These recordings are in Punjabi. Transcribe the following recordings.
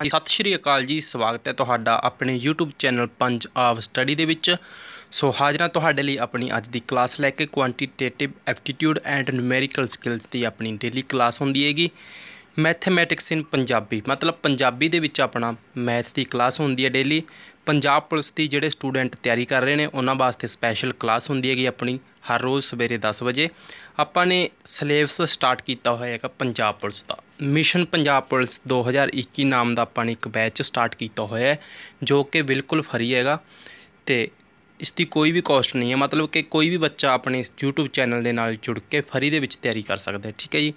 ਹਾਂਜੀ ਸਤਿ ਸ਼੍ਰੀ ਅਕਾਲ ਜੀ ਸਵਾਗਤ ਹੈ ਤੁਹਾਡਾ ਆਪਣੇ YouTube ਚੈਨਲ ਪੰਜ ਆਫ ਸਟੱਡੀ ਦੇ ਵਿੱਚ ਸੋ ਹਾਜ਼ਰਾਂ ਤੁਹਾਡੇ ਲਈ ਆਪਣੀ ਅੱਜ ਦੀ ਕਲਾਸ ਲੈ ਕੇ quantitative aptitude and numerical skills ਦੀ ਆਪਣੀ ਡੇਲੀ ਕਲਾਸ ਹੁੰਦੀ ਹੈਗੀ ਮੈਥਮੈਟਿਕਸ ਇਨ ਪੰਜਾਬੀ ਮਤਲਬ ਪੰਜਾਬੀ ਦੇ ਵਿੱਚ ਆਪਣਾ ਮੈਥ ਦੀ ਕਲਾਸ ਹੁੰਦੀ ਹੈ ਡੇਲੀ ਪੰਜਾਬ ਪੁਲਿਸ ਦੀ ਜਿਹੜੇ ਸਟੂਡੈਂਟ ਤਿਆਰੀ ਕਰ ਰਹੇ ਨੇ ਉਹਨਾਂ ਵਾਸਤੇ ਸਪੈਸ਼ਲ ਕਲਾਸ ਹੁੰਦੀ ਹੈਗੀ ਆਪਣੀ ਹਰ ਰੋਜ਼ ਸਵੇਰੇ 10 ਵਜੇ ਆਪਾਂ ਨੇ ਸਿਲੇਬਸ ਸਟਾਰਟ ਕੀਤਾ ਹੋਇਆ ਹੈਗਾ ਪੰਜਾਬ ਪੁਲਿਸ ਦਾ ਮਿਸ਼ਨ ਪੰਜਾਬ ਪੁਲਿਸ 2021 ਨਾਮ ਦਾ ਆਪਾਂ ਇੱਕ ਬੈਚ ਸਟਾਰਟ ਕੀਤਾ ਹੋਇਆ ਹੈ ਜੋ ਕਿ ਬਿਲਕੁਲ ਫਰੀ ਹੈਗਾ ਤੇ ਇਸ ਦੀ ਕੋਈ ਵੀ ਕਾਸਟ ਨਹੀਂ ਹੈ ਮਤਲਬ ਕਿ ਕੋਈ ਵੀ ਬੱਚਾ ਆਪਣੇ YouTube ਚੈਨਲ ਦੇ ਨਾਲ ਜੁੜ ਕੇ ਫਰੀ ਦੇ ਵਿੱਚ ਤਿਆਰੀ ਕਰ ਸਕਦਾ ਹੈ ਠੀਕ ਹੈ ਜੀ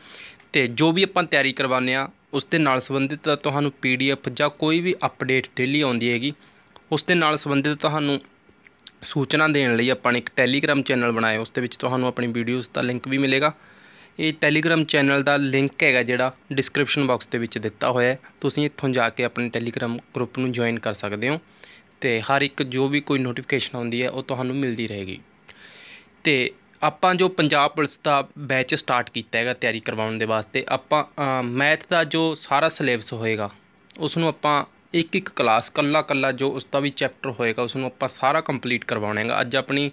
ਤੇ ਜੋ ਵੀ ਆਪਾਂ ਤਿਆਰੀ ਕਰਵਾਉਂਦੇ ਆ ਉਸ ਦੇ ਨਾਲ ਸੰਬੰਧਿਤ ਤੁਹਾਨੂੰ PDF ਜਾਂ ਕੋਈ ਵੀ ਅਪਡੇਟ ਡੇਲੀ ਆਉਂਦੀ ਹੈਗੀ ਉਸ ਦੇ ਨਾਲ ਸੰਬੰਧਿਤ ਤੁਹਾਨੂੰ ਸੂਚਨਾ ਦੇਣ ਲਈ ਆਪਾਂ ਨੇ ਇੱਕ ਟੈਲੀਗ੍ਰਾਮ ਚੈਨਲ ਬਣਾਇਆ ਉਸ ਦੇ ਵਿੱਚ ਤੁਹਾਨੂੰ ਆਪਣੀ ਵੀਡੀਓਜ਼ ਦਾ ਲਿੰਕ ਵੀ ਮਿਲੇਗਾ ਇਹ ਟੈਲੀਗ੍ਰਾਮ ਚੈਨਲ ਦਾ ਲਿੰਕ ਹੈਗਾ ਜਿਹੜਾ ਡਿਸਕ੍ਰਿਪਸ਼ਨ ਬਾਕਸ ਦੇ ਵਿੱਚ ਦਿੱਤਾ ਹੋਇਆ ਤੁਸੀਂ ਇੱਥੋਂ ਜਾ ਕੇ ਆਪਣੇ ਟੈਲੀਗ੍ਰਾਮ ਗਰੁੱਪ ਨੂੰ ਜੁਆਇਨ ਕਰ ਸਕਦੇ ਹੋ ਤੇ ਹਰ ਇੱਕ ਜੋ ਵੀ ਕੋਈ ਨੋਟੀਫਿਕੇਸ਼ਨ ਆਉਂਦੀ ਹੈ ਉਹ ਤੁਹਾਨੂੰ ਮਿਲਦੀ ਰਹੇਗੀ ਤੇ ਆਪਾਂ ਜੋ ਪੰਜਾਬ ਪੁਲਿਸ ਦਾ ਬੈਚ ਸਟਾਰਟ ਕੀਤਾ ਹੈਗਾ ਤਿਆਰੀ ਕਰਵਾਉਣ ਦੇ ਵਾਸਤੇ ਆਪਾਂ ਮੈਥ ਦਾ ਜੋ ਸਾਰਾ ਸਿਲੇਬਸ ਹੋਏਗਾ ਉਸ ਨੂੰ ਆਪਾਂ ਇੱਕ ਇੱਕ ਕਲਾਸ ਕੱਲਾ ਕੱਲਾ ਜੋ ਉਸ ਦਾ ਵੀ ਚੈਪਟਰ ਹੋਏਗਾ ਉਸ ਨੂੰ ਆਪਾਂ ਸਾਰਾ ਕੰਪਲੀਟ ਕਰਵਾਉਣਾ ਹੈਗਾ ਅੱਜ ਆਪਣੀ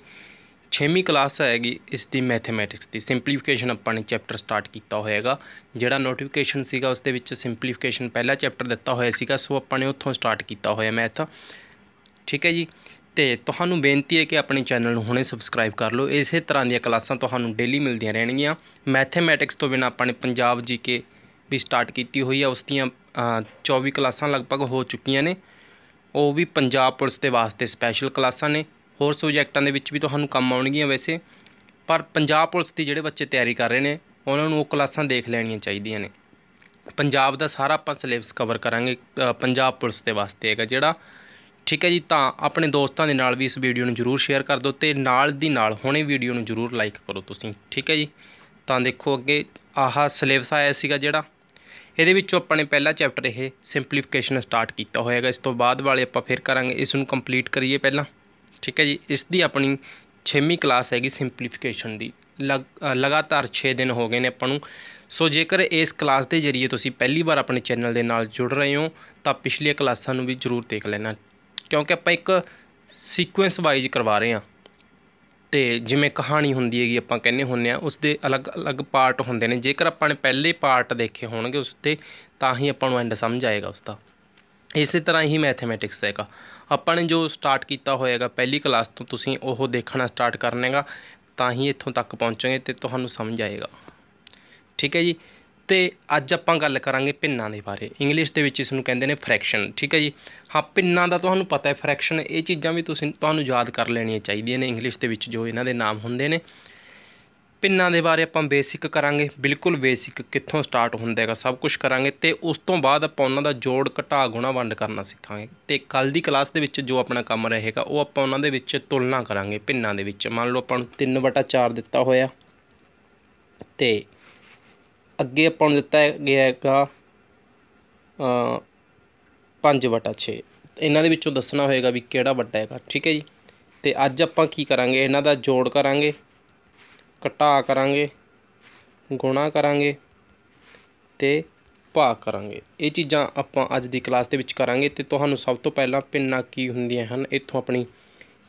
ਛੇਵੀਂ ਕਲਾਸ ਹੈਗੀ ਇਸ ਦੀ ਮੈਥਮੈਟਿਕਸ ਦੀ ਸਿੰਪਲੀਫਿਕੇਸ਼ਨ ਆਪਾਂ ਨੇ ਚੈਪਟਰ ਸਟਾਰਟ ਕੀਤਾ ਹੋਇਆਗਾ ਜਿਹੜਾ ਨੋਟੀਫਿਕੇਸ਼ਨ ਸੀਗਾ ਉਸ ਦੇ ਵਿੱਚ ਸਿੰਪਲੀਫਿਕੇਸ਼ਨ ਪਹਿਲਾ ਚੈਪਟਰ ਦਿੱਤਾ ਹੋਇਆ ਸੀਗਾ ਸੋ ਆਪਾਂ ਨੇ ਉੱਥੋਂ ਸਟਾਰਟ ਕੀਤਾ ਹੋਇਆ ਮੈਥ ਠੀਕ ਹੈ ਜੀ ਤੇ ਤੁਹਾਨੂੰ ਬੇਨਤੀ ਹੈ ਕਿ ਆਪਣੇ ਚੈਨਲ ਨੂੰ ਹੁਣੇ ਸਬਸਕ੍ਰਾਈਬ ਕਰ ਲਓ ਇਸੇ ਤਰ੍ਹਾਂ ਦੀਆਂ ਕਲਾਸਾਂ ਤੁਹਾਨੂੰ ਡੇਲੀ ਮਿਲਦੀਆਂ ਰਹਿਣਗੀਆਂ ਮੈਥਮੈਟਿਕਸ ਤੋਂ ਬਿਨਾ ਆਪਾਂ ਨੇ ਪੰਜਾਬ ਜੀਕੇ ਵੀ ਸਟਾਰਟ ਕੀਤੀ ਹੋਈ ਹੈ ਉਸ ਦੀਆਂ 24 ਕਲਾਸਾਂ ਲਗਭਗ ਹੋ ਚੁੱਕੀਆਂ ਨੇ ਉਹ ਵੀ ਪੰਜਾਬ ਪੁਲਿਸ ਦੇ ਵਾਸਤੇ ਸਪੈਸ਼ਲ ਕਲਾਸਾਂ ਨੇ ਹੋਰ ਸਬਜੈਕਟਾਂ ਦੇ ਵਿੱਚ ਵੀ ਤੁਹਾਨੂੰ ਕੰਮ ਆਉਣਗੀਆਂ ਵੈਸੇ ਪਰ ਪੰਜਾਬ ਪੁਲਿਸ ਦੀ ਜਿਹੜੇ ਬੱਚੇ ਤਿਆਰੀ ਕਰ ਰਹੇ ਨੇ ਉਹਨਾਂ ਨੂੰ ਉਹ ਕਲਾਸਾਂ ਦੇਖ ਲੈਣੀਆਂ ਚਾਹੀਦੀਆਂ ਨੇ ਪੰਜਾਬ ਦਾ ਸਾਰਾ ਆਪਾਂ ਸਿਲੇਬਸ ਕਵਰ ਕਰਾਂਗੇ ਪੰਜਾਬ ਪੁਲਿਸ ਦੇ ਵਾਸਤੇ ਹੈਗਾ ਜਿਹੜਾ ਠੀਕ ਹੈ ਜੀ ਤਾਂ ਆਪਣੇ ਦੋਸਤਾਂ ਦੇ ਨਾਲ ਵੀ ਇਸ ਵੀਡੀਓ ਨੂੰ ਜਰੂਰ ਸ਼ੇਅਰ ਕਰ ਦਿਓ ਤੇ ਨਾਲ ਦੀ ਨਾਲ ਹੁਣੇ ਵੀਡੀਓ ਨੂੰ ਜਰੂਰ ਲਾਈਕ ਕਰੋ ਤੁਸੀਂ ਠੀਕ ਹੈ ਜੀ ਤਾਂ ਦੇਖੋ ਅੱਗੇ ਆਹ ਸਿਲੇਬਸ ਆਇਆ ਸੀਗਾ ਜਿਹੜਾ ਇਹਦੇ ਵਿੱਚੋਂ ਆਪਾਂ ਨੇ ਪਹਿਲਾ ਚੈਪਟਰ ਇਹ ਸਿੰਪਲੀਫਿਕੇਸ਼ਨ ਸਟਾਰਟ ਕੀਤਾ ਹੋਇਆ ਹੈਗਾ ਇਸ ਤੋਂ ਬਾਅਦ ਵਾਲੇ ਆਪਾਂ ਫਿਰ ਕਰਾਂਗੇ ਇਸ ਨੂੰ ਕੰਪਲੀਟ ਕਰੀਏ ਪਹਿਲਾਂ ਠੀਕ ਹੈ ਜੀ ਇਸ ਦੀ ਆਪਣੀ 6ਵੀਂ ਕਲਾਸ ਹੈਗੀ ਸਿੰਪਲੀਫਿਕੇਸ਼ਨ ਦੀ ਲਗਾਤਾਰ 6 ਦਿਨ ਹੋ ਗਏ ਨੇ ਆਪਾਂ ਨੂੰ ਸੋ ਜੇਕਰ ਇਸ ਕਲਾਸ ਦੇ ਜਰੀਏ ਤੁਸੀਂ ਪਹਿਲੀ ਵਾਰ ਆਪਣੇ ਚੈਨਲ ਦੇ ਨਾਲ ਜੁੜ ਰਹੇ ਹੋ ਤਾਂ ਪਿਛਲੀਆਂ ਕਲਾਸਾਂ ਨੂੰ ਵੀ ਜ਼ਰੂਰ ਦੇਖ ਲੈਣਾ ਕਿਉਂਕਿ ਆਪਾਂ ਇੱਕ ਸੀਕੁਐਂਸ ਵਾਈਜ਼ ਕਰਵਾ ਰਹੇ ਹਾਂ ਤੇ ਜਿਵੇਂ ਕਹਾਣੀ ਹੁੰਦੀ ਹੈਗੀ ਆਪਾਂ ਕਹਿੰਦੇ ਹੁੰਨੇ ਆ ਉਸ ਦੇ ਅਲੱਗ-ਅਲੱਗ ਪਾਰਟ ਹੁੰਦੇ ਨੇ ਜੇਕਰ ਆਪਾਂ ਨੇ ਪਹਿਲੇ ਪਾਰਟ ਦੇਖੇ ਹੋਣਗੇ ਉਸ ਤੇ ਤਾਂ ਹੀ ਆਪਾਂ ਨੂੰ ਐਂਡ ਸਮਝ ਆਏਗਾ ਉਸ ਦਾ ਇਸੇ ਤਰ੍ਹਾਂ ਹੀ ਮੈਥਮੈਟਿਕਸ ਦਾ ਹੈਗਾ ਆਪਾਂ ਨੇ ਜੋ ਸਟਾਰਟ ਕੀਤਾ ਹੋਏਗਾ ਪਹਿਲੀ ਕਲਾਸ ਤੋਂ ਤੁਸੀਂ ਉਹ ਦੇਖਣਾ ਸਟਾਰਟ ਕਰਨੇਗਾ ਤਾਂ ਹੀ ਇੱਥੋਂ ਤੱਕ ਪਹੁੰਚੋਗੇ ਤੇ ਤੁਹਾਨੂੰ ਸਮਝ ਆਏਗਾ ਠੀਕ ਹੈ ਜੀ ਤੇ ਅੱਜ ਆਪਾਂ ਗੱਲ ਕਰਾਂਗੇ ਪਿੰਨਾਂ ਦੇ ਬਾਰੇ ਇੰਗਲਿਸ਼ ਦੇ ਵਿੱਚ ਇਸ ਨੂੰ ਕਹਿੰਦੇ ਨੇ ਫ੍ਰੈਕਸ਼ਨ ਠੀਕ ਹੈ ਜੀ ਹਾਂ ਪਿੰਨਾਂ ਦਾ ਤੁਹਾਨੂੰ ਪਤਾ ਹੈ ਫ੍ਰੈਕਸ਼ਨ ਇਹ ਚੀਜ਼ਾਂ ਵੀ ਤੁਸੀਂ ਤੁਹਾਨੂੰ ਯਾਦ ਕਰ ਲੈਣੀਆਂ ਚਾਹੀਦੀਆਂ ਨੇ ਇੰਗਲਿਸ਼ ਦੇ ਵਿੱਚ ਜੋ ਇਹਨਾਂ ਦੇ ਨਾਮ ਹੁੰਦੇ ਨੇ ਪਿੰਨਾਂ ਦੇ ਬਾਰੇ ਆਪਾਂ ਬੇਸਿਕ ਕਰਾਂਗੇ ਬਿਲਕੁਲ ਬੇਸਿਕ ਕਿੱਥੋਂ ਸਟਾਰਟ ਹੁੰਦਾ ਹੈਗਾ ਸਭ ਕੁਝ ਕਰਾਂਗੇ ਤੇ ਉਸ ਤੋਂ ਬਾਅਦ ਆਪਾਂ ਉਹਨਾਂ ਦਾ ਜੋੜ ਘਟਾ ਗੁਣਾ ਵੰਡ ਕਰਨਾ ਸਿੱਖਾਂਗੇ ਤੇ ਕੱਲ ਦੀ ਕਲਾਸ ਦੇ ਵਿੱਚ ਜੋ ਆਪਣਾ ਕੰਮ ਰਹੇਗਾ ਉਹ ਆਪਾਂ ਉਹਨਾਂ ਦੇ ਵਿੱਚ ਤੁਲਨਾ ਕਰਾਂਗੇ ਪਿੰਨਾਂ ਦੇ ਵਿੱਚ ਮੰਨ ਲਓ ਆਪਾਂ ਨੂੰ 3/4 ਦਿੱਤਾ ਹੋਇਆ ਤੇ ਅੱਗੇ ਆਪਾਂ ਨੂੰ ਦਿੱਤਾ ਗਿਆ ਹੈਗਾ 5/6 ਇਹਨਾਂ ਦੇ ਵਿੱਚੋਂ ਦੱਸਣਾ ਹੋਏਗਾ ਵੀ ਕਿਹੜਾ ਵੱਡਾ ਹੈਗਾ ਠੀਕ ਹੈ ਜੀ ਤੇ ਅੱਜ ਆਪਾਂ ਕੀ ਕਰਾਂਗੇ ਇਹਨਾਂ ਦਾ ਜੋੜ ਕਰਾਂਗੇ ਘਟਾ ਕਰਾਂਗੇ ਗੁਣਾ ਕਰਾਂਗੇ ਤੇ ਭਾਗ ਕਰਾਂਗੇ ਇਹ ਚੀਜ਼ਾਂ ਆਪਾਂ ਅੱਜ ਦੀ ਕਲਾਸ ਦੇ ਵਿੱਚ ਕਰਾਂਗੇ ਤੇ ਤੁਹਾਨੂੰ ਸਭ ਤੋਂ ਪਹਿਲਾਂ ਪਿੰਨਾ ਕੀ ਹੁੰਦੀਆਂ ਹਨ ਇੱਥੋਂ ਆਪਣੀ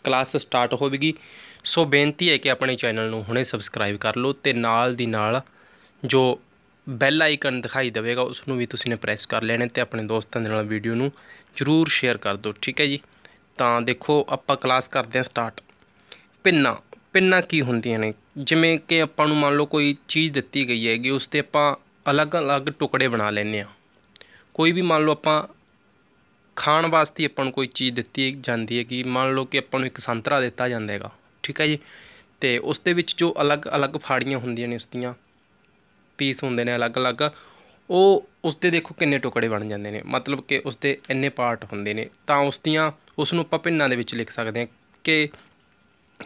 ਕਲਾਸ ਸਟਾਰਟ ਹੋਵੇਗੀ ਸੋ ਬੇਨਤੀ ਹੈ ਕਿ ਆਪਣੇ ਚੈਨਲ ਨੂੰ ਹੁਣੇ ਸਬਸਕ੍ਰਾਈਬ ਕਰ ਲਓ ਤੇ ਨਾਲ ਦੀ ਨਾਲ ਜੋ ਬੈਲ ਆਈਕਨ ਦਿਖਾਈ ਦੇਵੇਗਾ ਉਸ ਨੂੰ ਵੀ ਤੁਸੀਂ ਨੇ ਪ੍ਰੈਸ ਕਰ ਲੈਣਾ ਤੇ ਆਪਣੇ ਦੋਸਤਾਂ ਦੇ ਨਾਲ ਵੀਡੀਓ ਨੂੰ ਜ਼ਰੂਰ ਸ਼ੇਅਰ ਕਰ ਦਿਓ ਠੀਕ ਹੈ ਜੀ ਤਾਂ ਦੇਖੋ ਆਪਾਂ ਕਲਾਸ ਕਰਦੇ ਹਾਂ ਸਟਾਰਟ ਪਿੰਨਾ ਪਿੰਨਾਂ ਕੀ ਹੁੰਦੀਆਂ ਨੇ ਜਿਵੇਂ ਕਿ ਆਪਾਂ ਨੂੰ ਮੰਨ ਲਓ ਕੋਈ ਚੀਜ਼ ਦਿੱਤੀ ਗਈ ਹੈਗੀ ਉਸ ਤੇ ਆਪਾਂ ਅਲੱਗ-ਅਲੱਗ ਟੁਕੜੇ ਬਣਾ ਲੈਂਦੇ ਆ ਕੋਈ ਵੀ ਮੰਨ ਲਓ ਆਪਾਂ ਖਾਣ ਵਾਸਤੇ ਆਪਾਂ ਨੂੰ ਕੋਈ ਚੀਜ਼ ਦਿੱਤੀ ਜਾਂਦੀ ਹੈ ਕਿ ਮੰਨ ਲਓ ਕਿ ਆਪਾਂ ਨੂੰ ਇੱਕ ਸੰਤਰਾ ਦਿੱਤਾ ਜਾਂਦਾ ਹੈਗਾ ਠੀਕ ਹੈ ਜੀ ਤੇ ਉਸ ਦੇ ਵਿੱਚ ਜੋ ਅਲੱਗ-ਅਲੱਗ ਫਾੜੀਆਂ ਹੁੰਦੀਆਂ ਨੇ ਉਸ ਦੀਆਂ ਪੀਸ ਹੁੰਦੇ ਨੇ ਅਲੱਗ-ਅਲੱਗ ਉਹ ਉਸ ਤੇ ਦੇਖੋ ਕਿੰਨੇ ਟੁਕੜੇ ਬਣ ਜਾਂਦੇ ਨੇ ਮਤਲਬ ਕਿ ਉਸ ਦੇ ਇੰਨੇ ਪਾਰਟ ਹੁੰਦੇ ਨੇ ਤਾਂ ਉਸ ਦੀਆਂ ਉਸ ਨੂੰ ਆਪਾਂ ਪਿੰਨਾਂ ਦੇ ਵਿੱਚ ਲਿਖ ਸਕਦੇ ਹਾਂ ਕਿ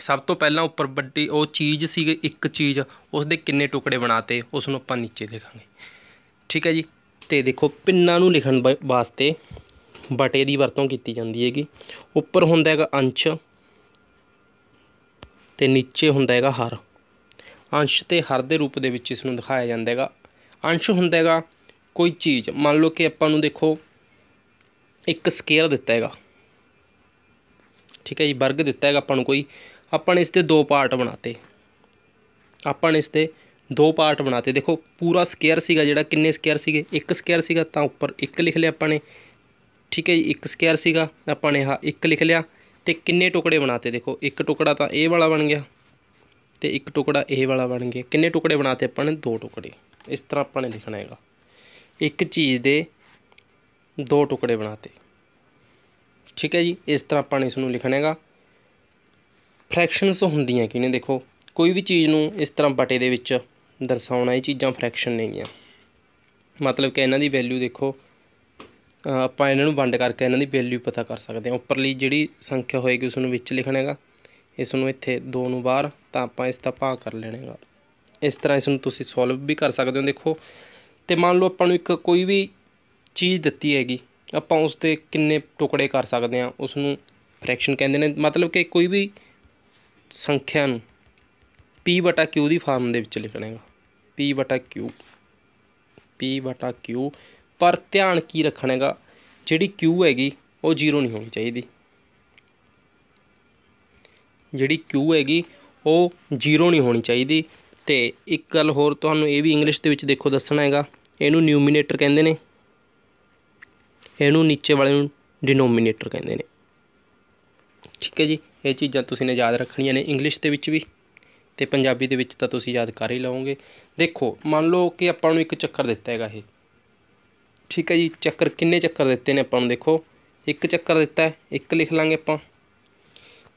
ਸਭ ਤੋਂ ਪਹਿਲਾਂ ਉੱਪਰ ਵੱਡੀ ਉਹ ਚੀਜ਼ ਸੀ ਇੱਕ ਚੀਜ਼ ਉਸ ਦੇ ਕਿੰਨੇ ਟੁਕੜੇ ਬਣਾਤੇ ਉਸ ਨੂੰ ਆਪਾਂ ਨੀਚੇ ਲਿਖਾਂਗੇ ਠੀਕ ਹੈ ਜੀ ਤੇ ਦੇਖੋ ਪਿੰਨਾਂ ਨੂੰ ਲਿਖਣ ਵਾਸਤੇ ਬਟੇ ਦੀ ਵਰਤੋਂ ਕੀਤੀ ਜਾਂਦੀ ਹੈਗੀ ਉੱਪਰ ਹੁੰਦਾ ਹੈਗਾ ਅੰਸ਼ ਤੇ ਨੀਚੇ ਹੁੰਦਾ ਹੈਗਾ ਹਰ ਅੰਸ਼ ਤੇ ਹਰ ਦੇ ਰੂਪ ਦੇ ਵਿੱਚ ਇਸ ਨੂੰ ਦਿਖਾਇਆ ਜਾਂਦਾ ਹੈਗਾ ਅੰਸ਼ ਹੁੰਦਾ ਹੈਗਾ ਕੋਈ ਚੀਜ਼ ਮੰਨ ਲਓ ਕਿ ਆਪਾਂ ਨੂੰ ਦੇਖੋ ਇੱਕ ਸਕੇਅਰ ਦਿੱਤਾ ਹੈਗਾ ਠੀਕ ਹੈ ਜੀ ਵਰਗ ਦਿੱਤਾ ਹੈਗਾ ਆਪਾਂ ਨੂੰ ਕੋਈ ਆਪਾਂ ਨੇ ਇਸ ਦੇ ਦੋ ਪਾਰਟ ਬਣਾਤੇ ਆਪਾਂ ਨੇ ਇਸ ਦੇ ਦੋ ਪਾਰਟ ਬਣਾਤੇ ਦੇਖੋ ਪੂਰਾ ਸਕੁਅਰ ਸੀਗਾ ਜਿਹੜਾ ਕਿੰਨੇ ਸਕੁਅਰ ਸੀਗੇ ਇੱਕ ਸਕੁਅਰ ਸੀਗਾ ਤਾਂ ਉੱਪਰ ਇੱਕ ਲਿਖ ਲਿਆ ਆਪਾਂ ਨੇ ਠੀਕ ਹੈ ਜੀ ਇੱਕ ਸਕੁਅਰ ਸੀਗਾ ਆਪਾਂ ਨੇ ਆ ਇੱਕ ਲਿਖ ਲਿਆ ਤੇ ਕਿੰਨੇ ਟੁਕੜੇ ਬਣਾਤੇ ਦੇਖੋ ਇੱਕ ਟੁਕੜਾ ਤਾਂ ਇਹ ਵਾਲਾ ਬਣ ਗਿਆ ਤੇ ਇੱਕ ਟੁਕੜਾ ਇਹ ਵਾਲਾ ਬਣ ਗਿਆ ਕਿੰਨੇ ਟੁਕੜੇ ਬਣਾਤੇ ਆਪਾਂ ਨੇ ਦੋ ਟੁਕੜੇ ਇਸ ਤਰ੍ਹਾਂ ਆਪਾਂ ਨੇ ਲਿਖਣਾ ਹੈਗਾ ਇੱਕ ਚੀਜ਼ ਦੇ ਦੋ ਟੁਕੜੇ ਬਣਾਤੇ ਠੀਕ ਹੈ ਜੀ ਇਸ ਤਰ੍ਹਾਂ ਆਪਾਂ ਨੇ ਇਸ ਨੂੰ ਲਿਖਣਾ ਹੈਗਾ ਫ੍ਰੈਕਸ਼ਨਸ ਹੁੰਦੀਆਂ ਕਿ ਨੇ ਦੇਖੋ ਕੋਈ ਵੀ ਚੀਜ਼ ਨੂੰ ਇਸ ਤਰ੍ਹਾਂ ਬਟੇ ਦੇ ਵਿੱਚ ਦਰਸਾਉਣਾ ਇਹ ਚੀਜ਼ਾਂ ਫ੍ਰੈਕਸ਼ਨ ਨੇਗੀਆਂ ਮਤਲਬ ਕਿ ਇਹਨਾਂ ਦੀ ਵੈਲਿਊ ਦੇਖੋ ਆਪਾਂ ਇਹਨਾਂ ਨੂੰ ਵੰਡ ਕਰਕੇ ਇਹਨਾਂ ਦੀ ਵੈਲਿਊ ਪਤਾ ਕਰ ਸਕਦੇ ਹਾਂ ਉੱਪਰਲੀ ਜਿਹੜੀ ਸੰਖਿਆ ਹੋਏਗੀ ਉਸ ਨੂੰ ਵਿੱਚ ਲਿਖਣਾ ਹੈਗਾ ਇਸ ਨੂੰ ਇੱਥੇ 2 ਨੂੰ ਬਾਹਰ ਤਾਂ ਆਪਾਂ ਇਸ ਦਾ ਭਾਗ ਕਰ ਲੈਣਾ ਹੈਗਾ ਇਸ ਤਰ੍ਹਾਂ ਇਸ ਨੂੰ ਤੁਸੀਂ ਸੋਲਵ ਵੀ ਕਰ ਸਕਦੇ ਹੋ ਦੇਖੋ ਤੇ ਮੰਨ ਲਓ ਆਪਾਂ ਨੂੰ ਇੱਕ ਕੋਈ ਵੀ ਚੀਜ਼ ਦਿੱਤੀ ਹੈਗੀ ਆਪਾਂ ਉਸ ਦੇ ਕਿੰਨੇ ਟੁਕੜੇ ਕਰ ਸਕਦੇ ਹਾਂ ਉਸ ਨੂੰ ਫ੍ਰੈਕਸ਼ਨ ਕਹਿੰਦੇ ਨੇ ਮਤਲਬ ਕਿ ਕੋਈ ਵੀ ਸੰਖਿਆ ਨੂੰ p ਵਟਾ q ਦੀ ਫਾਰਮ ਦੇ ਵਿੱਚ ਲਿਖਣਾ ਹੈਗਾ p ਵਟਾ q p ਵਟਾ q ਪਰ ਧਿਆਨ ਕੀ ਰੱਖਣਾ ਹੈਗਾ ਜਿਹੜੀ q ਹੈਗੀ ਉਹ ਜ਼ੀਰੋ ਨਹੀਂ ਹੋਣੀ ਚਾਹੀਦੀ ਜਿਹੜੀ q ਹੈਗੀ ਉਹ ਜ਼ੀਰੋ ਨਹੀਂ ਹੋਣੀ ਚਾਹੀਦੀ ਤੇ ਇੱਕ ਗੱਲ ਹੋਰ ਤੁਹਾਨੂੰ ਇਹ ਵੀ ਇੰਗਲਿਸ਼ ਦੇ ਵਿੱਚ ਦੇਖੋ ਦੱਸਣਾ ਹੈਗਾ ਇਹਨੂੰ ਨਿਊਮੀਨੇਟਰ ਕਹਿੰਦੇ ਨੇ ਇਹਨੂੰ ਨੀਚੇ ਵਾਲੇ ਨੂੰ ਡਿਨੋਮੀਨੇਟਰ ਕਹਿੰਦੇ ਨੇ ਠੀਕ ਹੈ ਜੀ ਇਹ ਚੀਜ਼ਾਂ ਤੁਸੀਂ ਨੇ ਯਾਦ ਰੱਖਣੀਆਂ ਨੇ ਇੰਗਲਿਸ਼ ਦੇ ਵਿੱਚ ਵੀ ਤੇ ਪੰਜਾਬੀ ਦੇ ਵਿੱਚ ਤਾਂ ਤੁਸੀਂ ਯਾਦ ਕਰ ਹੀ ਲਓਗੇ ਦੇਖੋ ਮੰਨ ਲਓ ਕਿ ਆਪਾਂ ਨੂੰ ਇੱਕ ਚੱਕਰ ਦਿੱਤਾ ਹੈਗਾ ਇਹ ਠੀਕ ਹੈ ਜੀ ਚੱਕਰ ਕਿੰਨੇ ਚੱਕਰ ਦਿੱਤੇ ਨੇ ਆਪਾਂ ਨੂੰ ਦੇਖੋ ਇੱਕ ਚੱਕਰ ਦਿੱਤਾ ਹੈ ਇੱਕ ਲਿਖ ਲਾਂਗੇ ਆਪਾਂ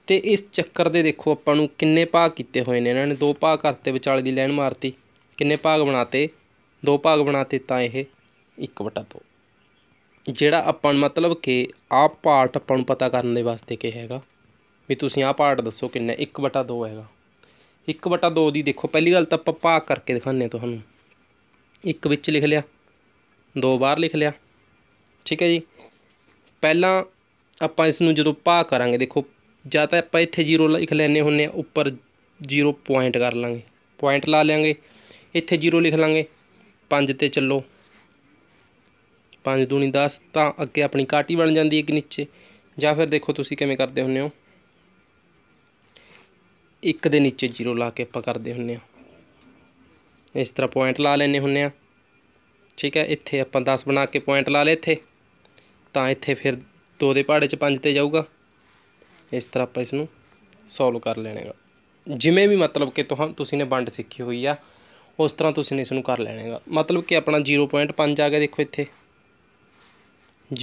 ਤੇ ਇਸ ਚੱਕਰ ਦੇ ਦੇਖੋ ਆਪਾਂ ਨੂੰ ਕਿੰਨੇ ਭਾਗ ਕੀਤੇ ਹੋਏ ਨੇ ਇਹਨਾਂ ਨੇ ਦੋ ਭਾਗ ਕਰਤੇ ਵਿਚਾਲੇ ਦੀ ਲਾਈਨ ਮਾਰਤੀ ਕਿੰਨੇ ਭਾਗ ਬਣਾਤੇ ਦੋ ਭਾਗ ਬਣਾਤੇ ਤਾਂ ਇਹ 1/2 ਜਿਹੜਾ ਆਪਾਂ ਮਤਲਬ ਕਿ ਆਪ ਪਾਰਟ ਆਪਾਂ ਨੂੰ ਪਤਾ ਕਰਨ ਦੇ ਵਾਸਤੇ ਕਿ ਹੈਗਾ ਵੀ ਤੁਸੀਂ ਆਹ ਪਾਰਟ ਦੱਸੋ ਕਿੰਨਾ 1/2 ਹੈਗਾ 1/2 ਦੀ ਦੇਖੋ ਪਹਿਲੀ ਗੱਲ ਤਾਂ ਆਪਾਂ ਭਾਗ ਕਰਕੇ ਦਿਖਾਉਂਦੇ ਤੁਹਾਨੂੰ ਇੱਕ ਵਿੱਚ ਲਿਖ ਲਿਆ ਦੋ ਬਾਹਰ ਲਿਖ ਲਿਆ ਠੀਕ ਹੈ ਜੀ ਪਹਿਲਾਂ ਆਪਾਂ ਇਸ ਨੂੰ ਜਦੋਂ ਭਾਗ ਕਰਾਂਗੇ ਦੇਖੋ ਜਾਂ ਤਾਂ ਆਪਾਂ ਇੱਥੇ 0 ਲਿਖ ਲੈਨੇ ਹੁੰਨੇ ਆ ਉੱਪਰ 0 ਪੁਆਇੰਟ ਕਰ ਲਾਂਗੇ ਪੁਆਇੰਟ ਲਾ ਲਿਆਂਗੇ ਇੱਥੇ 0 ਲਿਖ ਲਾਂਗੇ 5 ਤੇ ਚੱਲੋ 5 ਦੂਣੀ 10 ਤਾਂ ਅੱਗੇ ਆਪਣੀ ਕਾਟੀ ਬਣ ਜਾਂਦੀ ਹੈ ਕਿ ਨੀਚੇ ਜਾਂ ਫਿਰ ਦੇਖੋ ਤੁਸੀਂ ਕਿਵੇਂ ਕਰਦੇ ਹੁੰਨੇ ਹੋ ਇੱਕ ਦੇ ਨੀਚੇ ਜ਼ੀਰੋ ਲਾ ਕੇ ਆਪਾਂ ਕਰਦੇ ਹੁੰਨੇ ਆ ਇਸ ਤਰ੍ਹਾਂ ਪੁਆਇੰਟ ਲਾ ਲੈਨੇ ਹੁੰਨੇ ਆ ਠੀਕ ਹੈ ਇੱਥੇ ਆਪਾਂ 10 ਬਣਾ ਕੇ ਪੁਆਇੰਟ ਲਾ ਲਏ ਇੱਥੇ ਤਾਂ ਇੱਥੇ ਫਿਰ 2 ਦੇ ਪਹਾੜੇ 'ਚ 5 ਤੇ ਜਾਊਗਾ ਇਸ ਤਰ੍ਹਾਂ ਆਪਾਂ ਇਸ ਨੂੰ ਸੋਲਵ ਕਰ ਲੈਣੇਗਾ ਜਿਵੇਂ ਵੀ ਮਤਲਬ ਕਿ ਤੁਹਾਨੂੰ ਤੁਸੀਂ ਨੇ ਵੰਡ ਸਿੱਖੀ ਹੋਈ ਆ ਉਸ ਤਰ੍ਹਾਂ ਤੁਸੀਂ ਇਸ ਨੂੰ ਕਰ ਲੈਣੇਗਾ ਮਤਲਬ ਕਿ ਆਪਣਾ 0.5 ਆ ਗਿਆ ਦੇਖੋ ਇੱਥੇ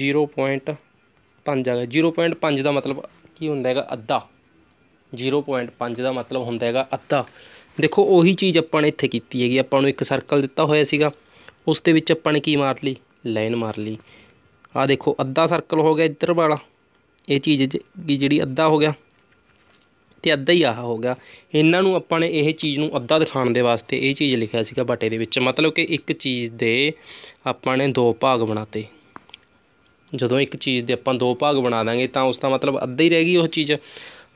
0.5 ਆ ਗਿਆ 0.5 ਦਾ ਮਤਲਬ ਕੀ ਹੁੰਦਾ ਹੈਗਾ ਅੱਧਾ 0.5 ਦਾ ਮਤਲਬ ਹੁੰਦਾ ਹੈਗਾ ਅੱਧਾ ਦੇਖੋ ਉਹੀ ਚੀਜ਼ ਆਪਾਂ ਨੇ ਇੱਥੇ ਕੀਤੀ ਹੈਗੀ ਆਪਾਂ ਨੂੰ ਇੱਕ ਸਰਕਲ ਦਿੱਤਾ ਹੋਇਆ ਸੀਗਾ ਉਸ ਦੇ ਵਿੱਚ ਆਪਾਂ ਨੇ ਕੀ ਮਾਰ ਲਈ ਲਾਈਨ ਮਾਰ ਲਈ ਆ ਦੇਖੋ ਅੱਧਾ ਸਰਕਲ ਹੋ ਗਿਆ ਇੱਧਰ ਵਾਲਾ ਇਹ ਚੀਜ਼ ਜਿਹੜੀ ਅੱਧਾ ਹੋ ਗਿਆ ਤੇ ਅੱਧਾ ਹੀ ਆਹ ਹੋ ਗਿਆ ਇਹਨਾਂ ਨੂੰ ਆਪਾਂ ਨੇ ਇਹ ਚੀਜ਼ ਨੂੰ ਅੱਧਾ ਦਿਖਾਉਣ ਦੇ ਵਾਸਤੇ ਇਹ ਚੀਜ਼ ਲਿਖਿਆ ਸੀਗਾ ਬਾਟੇ ਦੇ ਵਿੱਚ ਮਤਲਬ ਕਿ ਇੱਕ ਚੀਜ਼ ਦੇ ਆਪਾਂ ਨੇ ਦੋ ਭਾਗ ਬਣਾਤੇ ਜਦੋਂ ਇੱਕ ਚੀਜ਼ ਦੇ ਆਪਾਂ ਦੋ ਭਾਗ ਬਣਾ ਦਾਂਗੇ ਤਾਂ ਉਸ ਦਾ ਮਤਲਬ ਅੱਧਾ ਹੀ ਰਹਿ ਗਈ ਉਹ ਚੀਜ਼